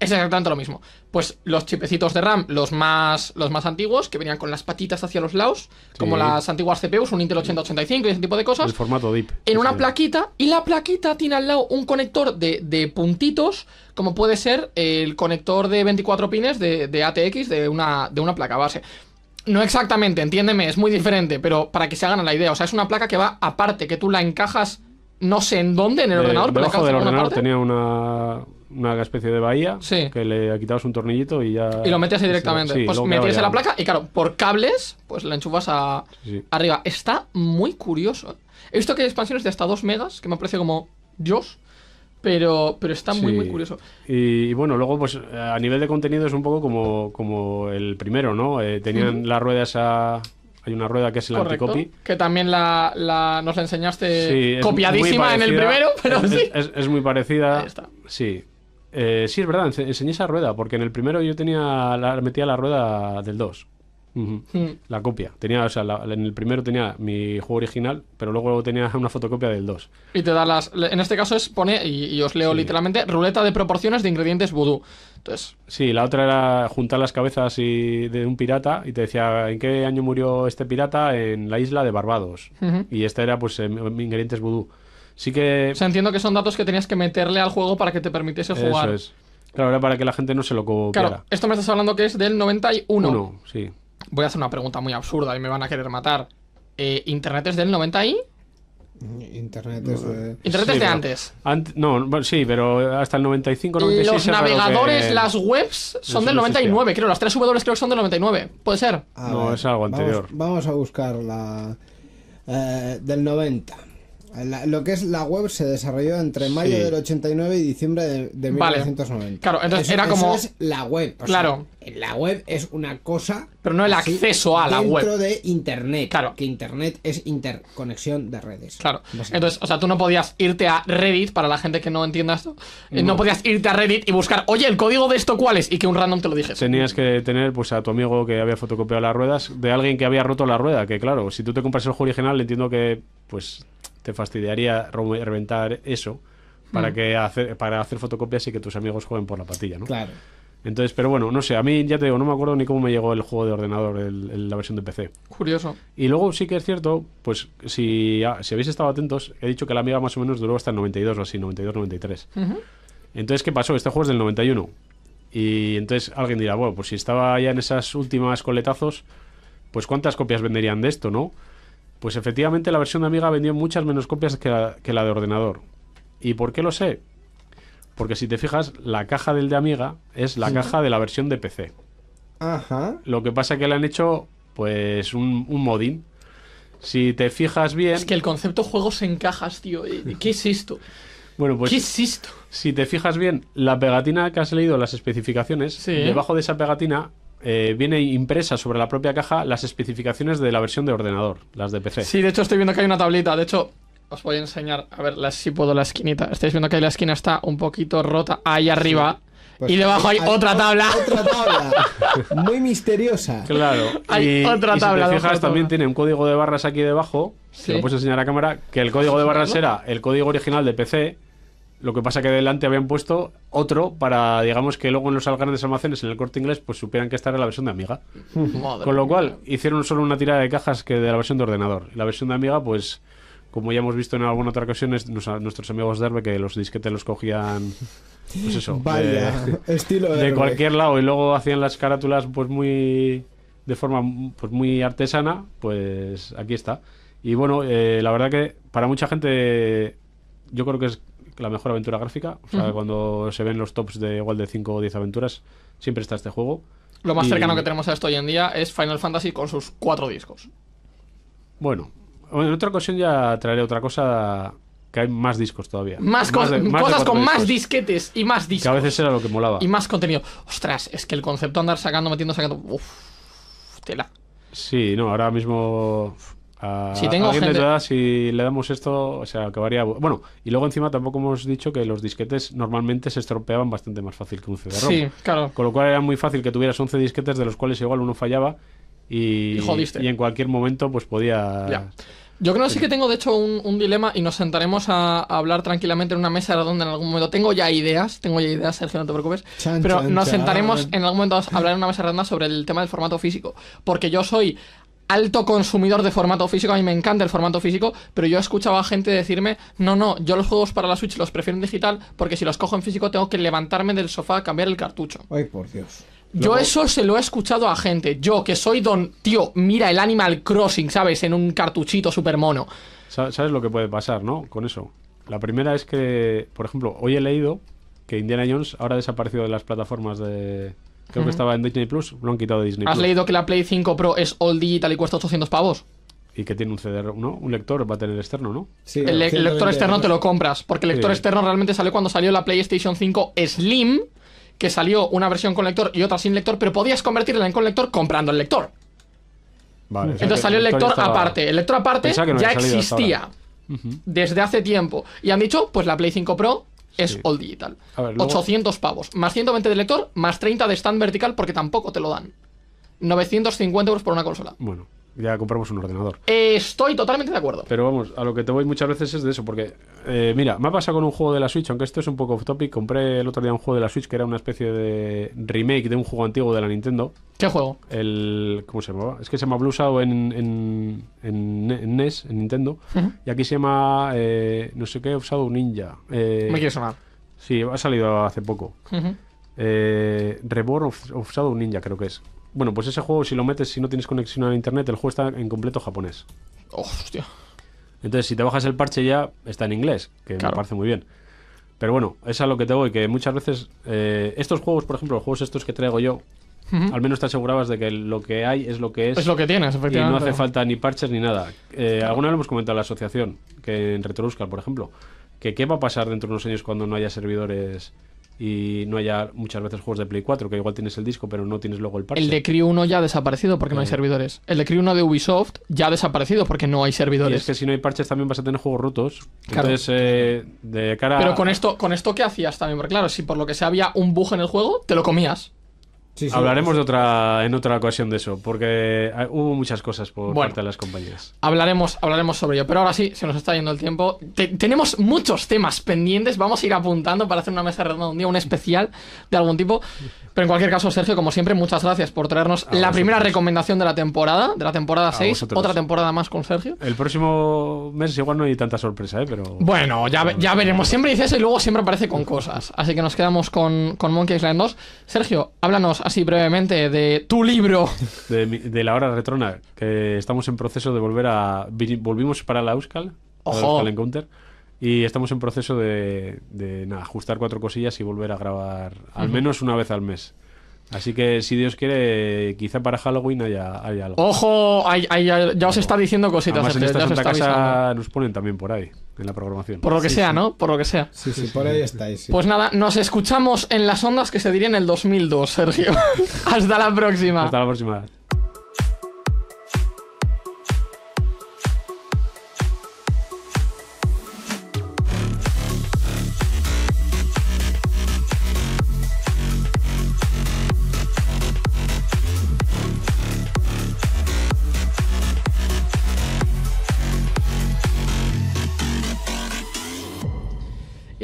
Es exactamente lo mismo. Pues los chipecitos de RAM, los más, los más antiguos, que venían con las patitas hacia los lados, como las antiguas CPUs, un Intel 8085 y ese tipo de cosas. El formato DIP. En una plaquita, y la plaquita tiene al lado un conector de, puntitos, como puede ser el conector de 24 pines de, ATX de una, de una placa base. No exactamente, entiéndeme, es muy diferente, pero para que se hagan la idea, o sea, es una placa que va aparte, que tú la encajas no sé en dónde, en el ordenador. Debajo pero del ordenador tenía una, especie de bahía que le quitabas un tornillito y ya... Y lo metías ahí directamente. pues metías en la placa y claro, por cables, pues la enchufas a... arriba. Está muy curioso. He visto que hay expansiones de hasta 2 megas, que me parece como Dios, pero, pero está muy, muy curioso. Y, bueno, luego pues a nivel de contenido es un poco como, como el primero, ¿no? Eh, tenían las ruedas a hay una rueda que es el Correcto, anticopy. Que también la, nos la enseñaste copiadísima en el primero, pero es, sí. Es, muy parecida. Sí. Eh, sí, es verdad, enseñé esa rueda, porque en el primero yo tenía metía la rueda del 2. La copia. Tenía, en el primero tenía mi juego original, pero luego tenía una fotocopia del 2. Y te da las. En este caso es, pone, y, os leo literalmente, ruleta de proporciones de ingredientes vudú. Entonces. Sí, la otra era juntar las cabezas y, de un pirata y te decía en qué año murió este pirata en la isla de Barbados. Y esta era, pues, em, em, ingredientes vudú. Sí que. entiendo que son datos que tenías que meterle al juego para que te permitiese jugar. Eso es. Claro, era para que la gente no se lo copiara. Claro, esto me estás hablando que es del 91. Uno, sí. Voy a hacer una pregunta muy absurda y me van a querer matar. Eh, ¿Internet es del 90 y...? Internet es de... Internet es de antes. No, sí, pero hasta el 95, 96... Los navegadores, las webs son del 99, creo. Las tres W creo que son del 99. ¿Puede ser? no, es algo anterior. Vamos, a buscar la... Eh, del 90 lo que es la web se desarrolló entre mayo del 89 y diciembre de, vale. Claro, entonces era como. es la web. claro. la web es una cosa. Pero no el acceso a la web. Dentro de Internet. Claro. Que Internet es interconexión de redes. Claro. Entonces, o sea, tú no podías irte a Reddit, para la gente que no entienda esto. Eh, no. podías irte a Reddit y buscar, oye, el código de esto cuál es, y que un random te lo dijese. Tenías que tener, pues, a tu amigo que había fotocopiado las ruedas, de alguien que había roto la rueda. Que claro, si tú te compras el juego original, entiendo que, pues te fastidiaría reventar eso para, mm. que hacer, para hacer fotocopias y que tus amigos jueguen por la patilla, ¿no? Claro. Entonces, pero bueno, no sé, a mí ya te digo, no me acuerdo ni cómo me llegó el juego de ordenador, el, la versión de PC. Curioso. Y luego sí que es cierto, pues si, ah, si habéis estado atentos, he dicho que la amiga más o menos duró hasta el 92 o así, 92-93. Entonces, ¿qué pasó? Este juego es del 91. Y entonces alguien dirá, bueno, pues si estaba ya en esas últimas coletazos, pues cuántas copias venderían de esto, ¿no? Pues efectivamente la versión de Amiga vendió muchas menos copias que la, de ordenador. ¿Y por qué lo sé? Porque si te fijas, la caja del de Amiga es la caja de la versión de PC. Ajá. Lo que pasa es que le han hecho pues un, modín. Si te fijas bien... Es que el concepto juegos en cajas, tío. Eh, ¿Qué es esto? Bueno, pues. ¿Qué es esto? Si te fijas bien, la pegatina que has leído, las especificaciones, debajo de esa pegatina eh, viene impresa sobre la propia caja las especificaciones de la versión de ordenador, las de PC. Sí, de hecho estoy viendo que hay una tablita. De hecho, os voy a enseñar, a ver si puedo la esquinita. Estáis viendo que ahí la esquina está un poquito rota ahí arriba. y pues debajo hay, otra tabla. Otra tabla. Muy misteriosa. Claro. Hay y, otra tabla. Si te fijas, también tiene un código de barras aquí debajo. Si lo puedes enseñar a cámara. Que el código de barras era el código original de PC lo que pasa que delante habían puesto otro para, digamos, que luego en los grandes almacenes, en el corte inglés, pues supieran que esta la versión de Amiga. Con lo cual, hicieron solo una tirada de cajas que de la versión de ordenador. La versión de Amiga, pues, como ya hemos visto en alguna otra ocasión, nuestros amigos de que los disquetes los cogían pues eso, de, estilo de, de cualquier lado y luego hacían las carátulas pues muy de forma pues muy artesana, pues aquí está. Y bueno, eh, la verdad que para mucha gente yo creo que es la mejor aventura gráfica. O sea, cuando se ven los tops de igual de 5 o 10 aventuras, siempre está este juego. Lo más cercano que tenemos a esto hoy en día es Final Fantasy con sus cuatro discos. Bueno, en otra ocasión ya traeré otra cosa que hay más discos todavía. Más, cosas con más disquetes y más discos. Que a veces era lo que molaba. Y más contenido. Ostras, es que el concepto andar sacando, metiendo, sacando. Uf, tela. Sí, no, ahora mismo si tengo si le damos esto, o sea, acabaría. Bueno, y luego encima tampoco hemos dicho que los disquetes normalmente se estropeaban bastante más fácil que un cd Sí, claro. Con lo cual era muy fácil que tuvieras 11 disquetes de los cuales igual uno fallaba y, y, en cualquier momento pues podía. Yo creo que sí que tengo, de hecho, un, dilema y nos sentaremos a, hablar tranquilamente en una mesa redonda en algún momento. Tengo ya ideas, tengo ya ideas, Sergio, no te preocupes. pero nos sentaremos en algún momento a hablar en una mesa redonda sobre el tema del formato físico. Porque yo soy alto consumidor de formato físico, a mí me encanta el formato físico, pero yo he escuchado a gente decirme, no, no, yo los juegos para la Switch los prefiero en digital porque si los cojo en físico tengo que levantarme del sofá a cambiar el cartucho. Ay, por Dios. Yo eso se lo he escuchado a gente. Yo, que soy don. Tío, mira el Animal Crossing, ¿sabes? En un cartuchito super mono. ¿Sabes lo que puede pasar, no? Con eso. La primera es que, por ejemplo, hoy he leído que Indiana Jones ahora ha desaparecido de las plataformas de, Creo que estaba en Disney Plus, lo han quitado de Disney ¿Has Plus. ¿Has leído que la Play 5 Pro es all digital y cuesta 800 pavos? Y que tiene un CD, ¿no? Un lector va a tener externo, ¿no? Sí, el, lector externo te lo compras, porque el lector externo realmente salió cuando salió la PlayStation 5 Slim, que salió una versión con lector y otra sin lector, pero podías convertirla en con lector comprando el lector. Vale, Entonces salió el lector, aparte. El lector aparte ya existía desde hace tiempo. Y han dicho, pues la Play 5 Pro es all digital. 800 pavos, más 120 de lector, más 30 de stand vertical porque tampoco te lo dan. 950 euros por una consola. Bueno, ya compramos un ordenador. estoy totalmente de acuerdo. Pero vamos, a lo que te voy muchas veces es de eso, porque eh, mira, me ha pasado con un juego de la Switch, aunque esto es un poco off topic, compré el otro día un juego de la Switch que era una especie de remake de un juego antiguo de la Nintendo. ¿Qué juego? El, ¿Cómo se llamaba? Es que se llama Blue Shadow en, en, en, NES, e en Nintendo, y aquí se llama eh, no sé qué, Off Shadow Ninja. Eh, me quiere sonar. Sí, ha salido hace poco. Reborn of, of Ninja creo que es. Bueno, pues ese juego, si lo metes, si no tienes conexión a internet, el juego está en completo japonés. Oh, hostia. Entonces, si te bajas el parche ya está en inglés, que me parece muy bien. Pero bueno, es a lo que te voy, que muchas veces eh, estos juegos, por ejemplo, los juegos estos que traigo yo, al menos te asegurabas de que lo que hay es lo que es. Es lo que tienes, efectivamente. Y no hace falta ni parches ni nada. Eh, alguna vez lo hemos comentado a la asociación, que en Retrobuscar, por ejemplo, que qué va a pasar dentro de unos años cuando no haya servidores y no haya muchas veces juegos de Play 4, que igual tienes el disco, pero no tienes luego el parche. El de Crew 1 ya ha desaparecido porque no hay eh. servidores. El de Crew 1 de Ubisoft ya ha desaparecido porque no hay servidores. es que si no hay parches también vas a tener juegos rotos. Entonces, eh, de cara Pero con esto, con esto, ¿qué hacías también? Porque claro, si por lo que sea había un bug en el juego, te lo comías. Hablaremos de otra, en otra ocasión de eso, porque eh, hubo muchas cosas por parte de las compañías. Hablaremos, hablaremos sobre ello, pero ahora sí, se nos está yendo el tiempo. tenemos muchos temas pendientes, vamos a ir apuntando para hacer una mesa redonda un día, un especial de algún tipo. Pero en cualquier caso, Sergio, como siempre, muchas gracias por traernos la primera recomendación de la temporada, de la temporada 6, otra temporada más con Sergio. El próximo mes igual no hay tanta sorpresa, ¿eh? pero... Bueno, ya, ya veremos. Siempre dice eso y luego siempre aparece con cosas. Así que nos quedamos con, con Monkey Island 2. Sergio, háblanos así brevemente de tu libro? De, la hora retrona, que estamos en proceso de volver a... Volvimos para la Euskal, Ojo. Encounter. Y estamos en proceso de, ajustar cuatro cosillas y volver a grabar al menos una vez al mes. Así que si Dios quiere, quizá para Halloween haya, algo. Ojo, ya os está diciendo cositas. Además, en esta Casa nos ponen también por ahí en la programación. Por lo que sea, ¿no? Por lo que sea. Sí, sí, por ahí estáis. Pues nada, nos escuchamos en las ondas que se dirían en el 2002, Sergio. Hasta la próxima. Hasta la próxima.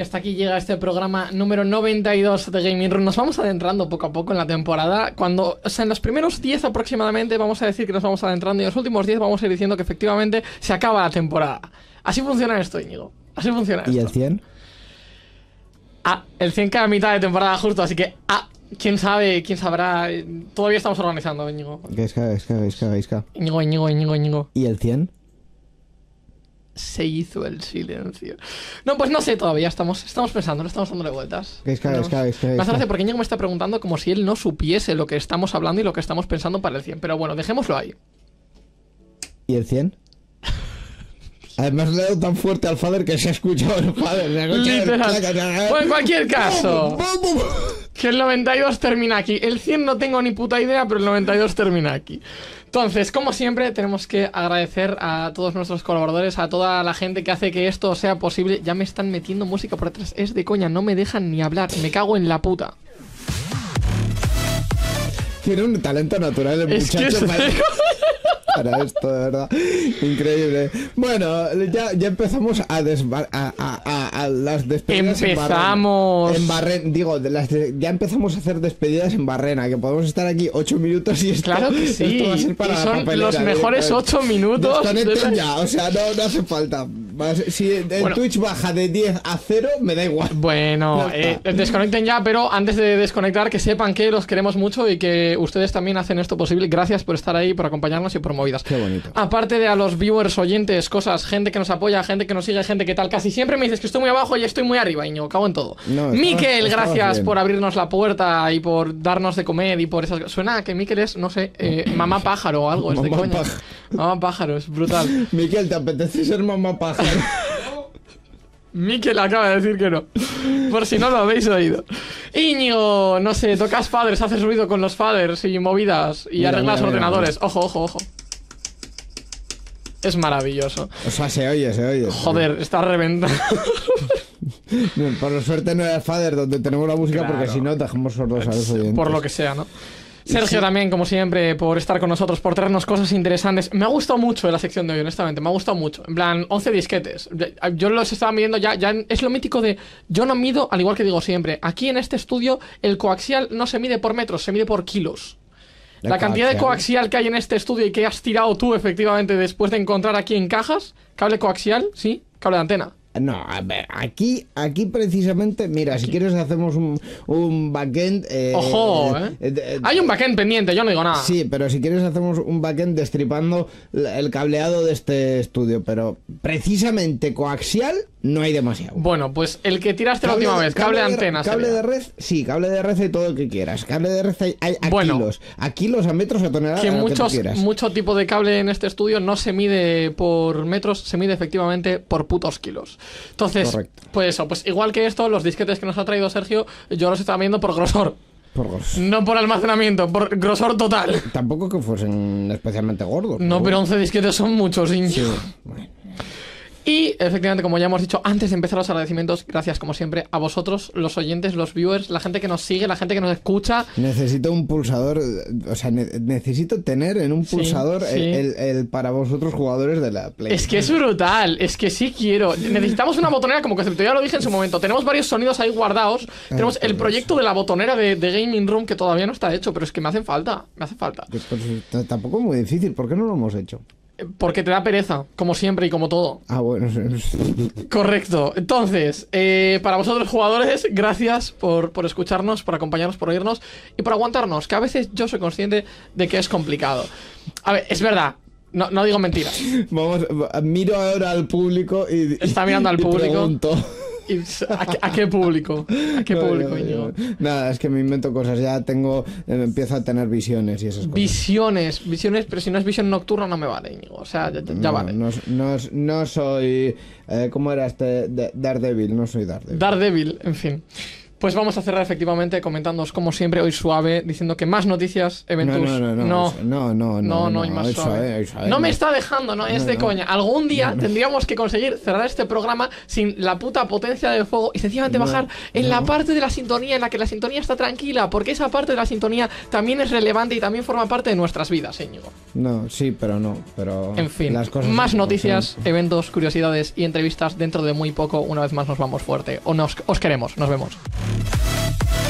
hasta aquí llega este programa número 92 de Gaming Room. Nos vamos adentrando poco a poco en la temporada. Cuando, o sea, en los primeros 10 aproximadamente vamos a decir que nos vamos adentrando y en los últimos 10 vamos a ir diciendo que efectivamente se acaba la temporada. Así funciona esto, Íñigo. Así funciona esto. ¿Y el 100? Ah, el 100 cada mitad de temporada justo, así que ah, quién sabe, quién sabrá. Todavía estamos organizando, Íñigo. Íñigo, Íñigo, Íñigo, Íñigo. ¿Y el 100? se hizo el silencio. No, pues no sé todavía, estamos, estamos pensando, estamos dándole vueltas. Es que, porque Ñigo me está preguntando como si él no supiese lo que estamos hablando y lo que estamos pensando para el 100. Pero bueno, dejémoslo ahí. ¿Y el 100? Además le he dado tan fuerte al Fader que se ha escuchado el Fader. Pues en cualquier caso. que el 92 termina aquí. El 100 no tengo ni puta idea, pero el 92 termina aquí. Entonces, como siempre, tenemos que agradecer a todos nuestros colaboradores, a toda la gente que hace que esto sea posible. Ya me están metiendo música por atrás. Es de coña, no me dejan ni hablar. Me cago en la puta. Tiene un talento natural el es muchacho. para esto, de verdad. Increíble. Bueno, ya, empezamos a, desbar a, a, a, las despedidas. Empezamos. En Barrena. digo, ya empezamos a hacer despedidas en Barrena, que podemos estar aquí ocho minutos y esto, claro que sí. va a ser para y son los mejores ocho minutos. Desconecten ya, o sea, no, hace falta. Si el Twitch baja de 10 a 0, me da igual. Bueno, eh, desconecten ya, pero antes de desconectar, que sepan que los queremos mucho y que ustedes también hacen esto posible. Gracias por estar ahí, por acompañarnos y por Qué bonito. Aparte de a los viewers, oyentes, cosas, gente que nos apoya, gente que nos sigue, gente que tal. Casi siempre me dices que estoy muy abajo y estoy muy arriba, Iño. Cago en todo. Miquel, gracias por abrirnos la puerta y por darnos de comer y por esas Suena que Miquel es, no sé, eh, mamá pájaro o algo. Es de coña. Pájaro. Mamá pájaro, es brutal. Miquel, ¿te apetece ser mamá pájaro? Miquel acaba de decir que no. Por si no lo habéis oído. Iño, no sé, tocas faders, haces ruido con los faders y movidas y arreglas ordenadores. Ojo, ojo, ojo es maravilloso. O sea, se oye, se oye. Joder, está reventando. por suerte no era Fader donde tenemos la música porque si no dejamos sordos a los Por lo que sea, ¿no? Sergio también, como siempre, por estar con nosotros, por traernos cosas interesantes. Me ha gustado mucho la sección de hoy, honestamente, me ha gustado mucho. En plan, 11 disquetes. Yo los estaba midiendo ya, ya es lo mítico de yo no mido, al igual que digo siempre, aquí en este estudio el coaxial no se mide por metros, se mide por kilos la cantidad de coaxial que hay en este estudio y que has tirado tú efectivamente después de encontrar aquí en cajas, cable coaxial, sí, cable de antena. No, a ver, aquí, aquí precisamente, mira, si quieres hacemos un, un backend. Eh, Ojo, eh, eh. Hay un backend pendiente, yo no digo nada. Sí, pero si quieres hacemos un backend destripando el cableado de este estudio, pero precisamente coaxial no hay demasiado. Bueno, pues el que tiraste la última vez, cable, de antena. Cable de red, sí, cable de red de todo lo que quieras. Cable de red hay, kilos, a kilos, a metros, a toneladas. Que, muchos, que mucho tipo de cable en este estudio no se mide por metros, se mide efectivamente por putos kilos. Entonces, pues eso, pues igual que esto, los disquetes que nos ha traído Sergio, yo los estaba viendo por grosor. No por almacenamiento, por grosor total. Tampoco que fuesen especialmente gordos. No, pero 11 disquetes son muchos, sí. Y efectivamente, como ya hemos dicho, antes de empezar los agradecimientos, gracias como siempre a vosotros, los oyentes, los viewers, la gente que nos sigue, la gente que nos escucha. Necesito un pulsador, o sea, necesito tener en un pulsador El, para vosotros jugadores de la Play. Es que es brutal, es que sí quiero. Necesitamos una botonera como concepto, ya lo dije en su momento. Tenemos varios sonidos ahí guardados. Tenemos el proyecto de la botonera de, Gaming Room que todavía no está hecho, pero es que me hacen falta, me hace falta. Pues, pues, tampoco es muy difícil, ¿por qué no lo hemos hecho? Porque te da pereza, como siempre y como todo. Ah, bueno. Correcto. Entonces, eh, para vosotros jugadores, gracias por, por, escucharnos, por acompañarnos, por oírnos y por aguantarnos, que a veces yo soy consciente de que es complicado. A ver, es verdad. No, no digo mentiras. Vamos, miro ahora al público y... Está mirando al público. ¿A qué, público? qué público, Nada, es que me invento cosas. Ya tengo. Eh, empiezo a tener visiones y esas cosas. Visiones, visiones, pero si no es visión nocturna no me vale, Íñigo. O sea, ya, vale. No, soy. Eh, ¿Cómo era este? Daredevil, no soy Daredevil. Daredevil, en fin. Pues vamos a cerrar efectivamente comentándoos como siempre hoy suave diciendo que más noticias eventos... no no no no no no no, no, no, hay más no me está dejando no es de coña algún día tendríamos que conseguir cerrar este programa sin la puta potencia del fuego y sencillamente bajar en la parte de la sintonía en la que la sintonía está tranquila porque esa parte de la sintonía también es relevante y también forma parte de nuestras vidas Señor. no sí pero no pero en fin más noticias eventos curiosidades y entrevistas dentro de muy poco una vez más nos vamos fuerte o nos os queremos nos vemos Música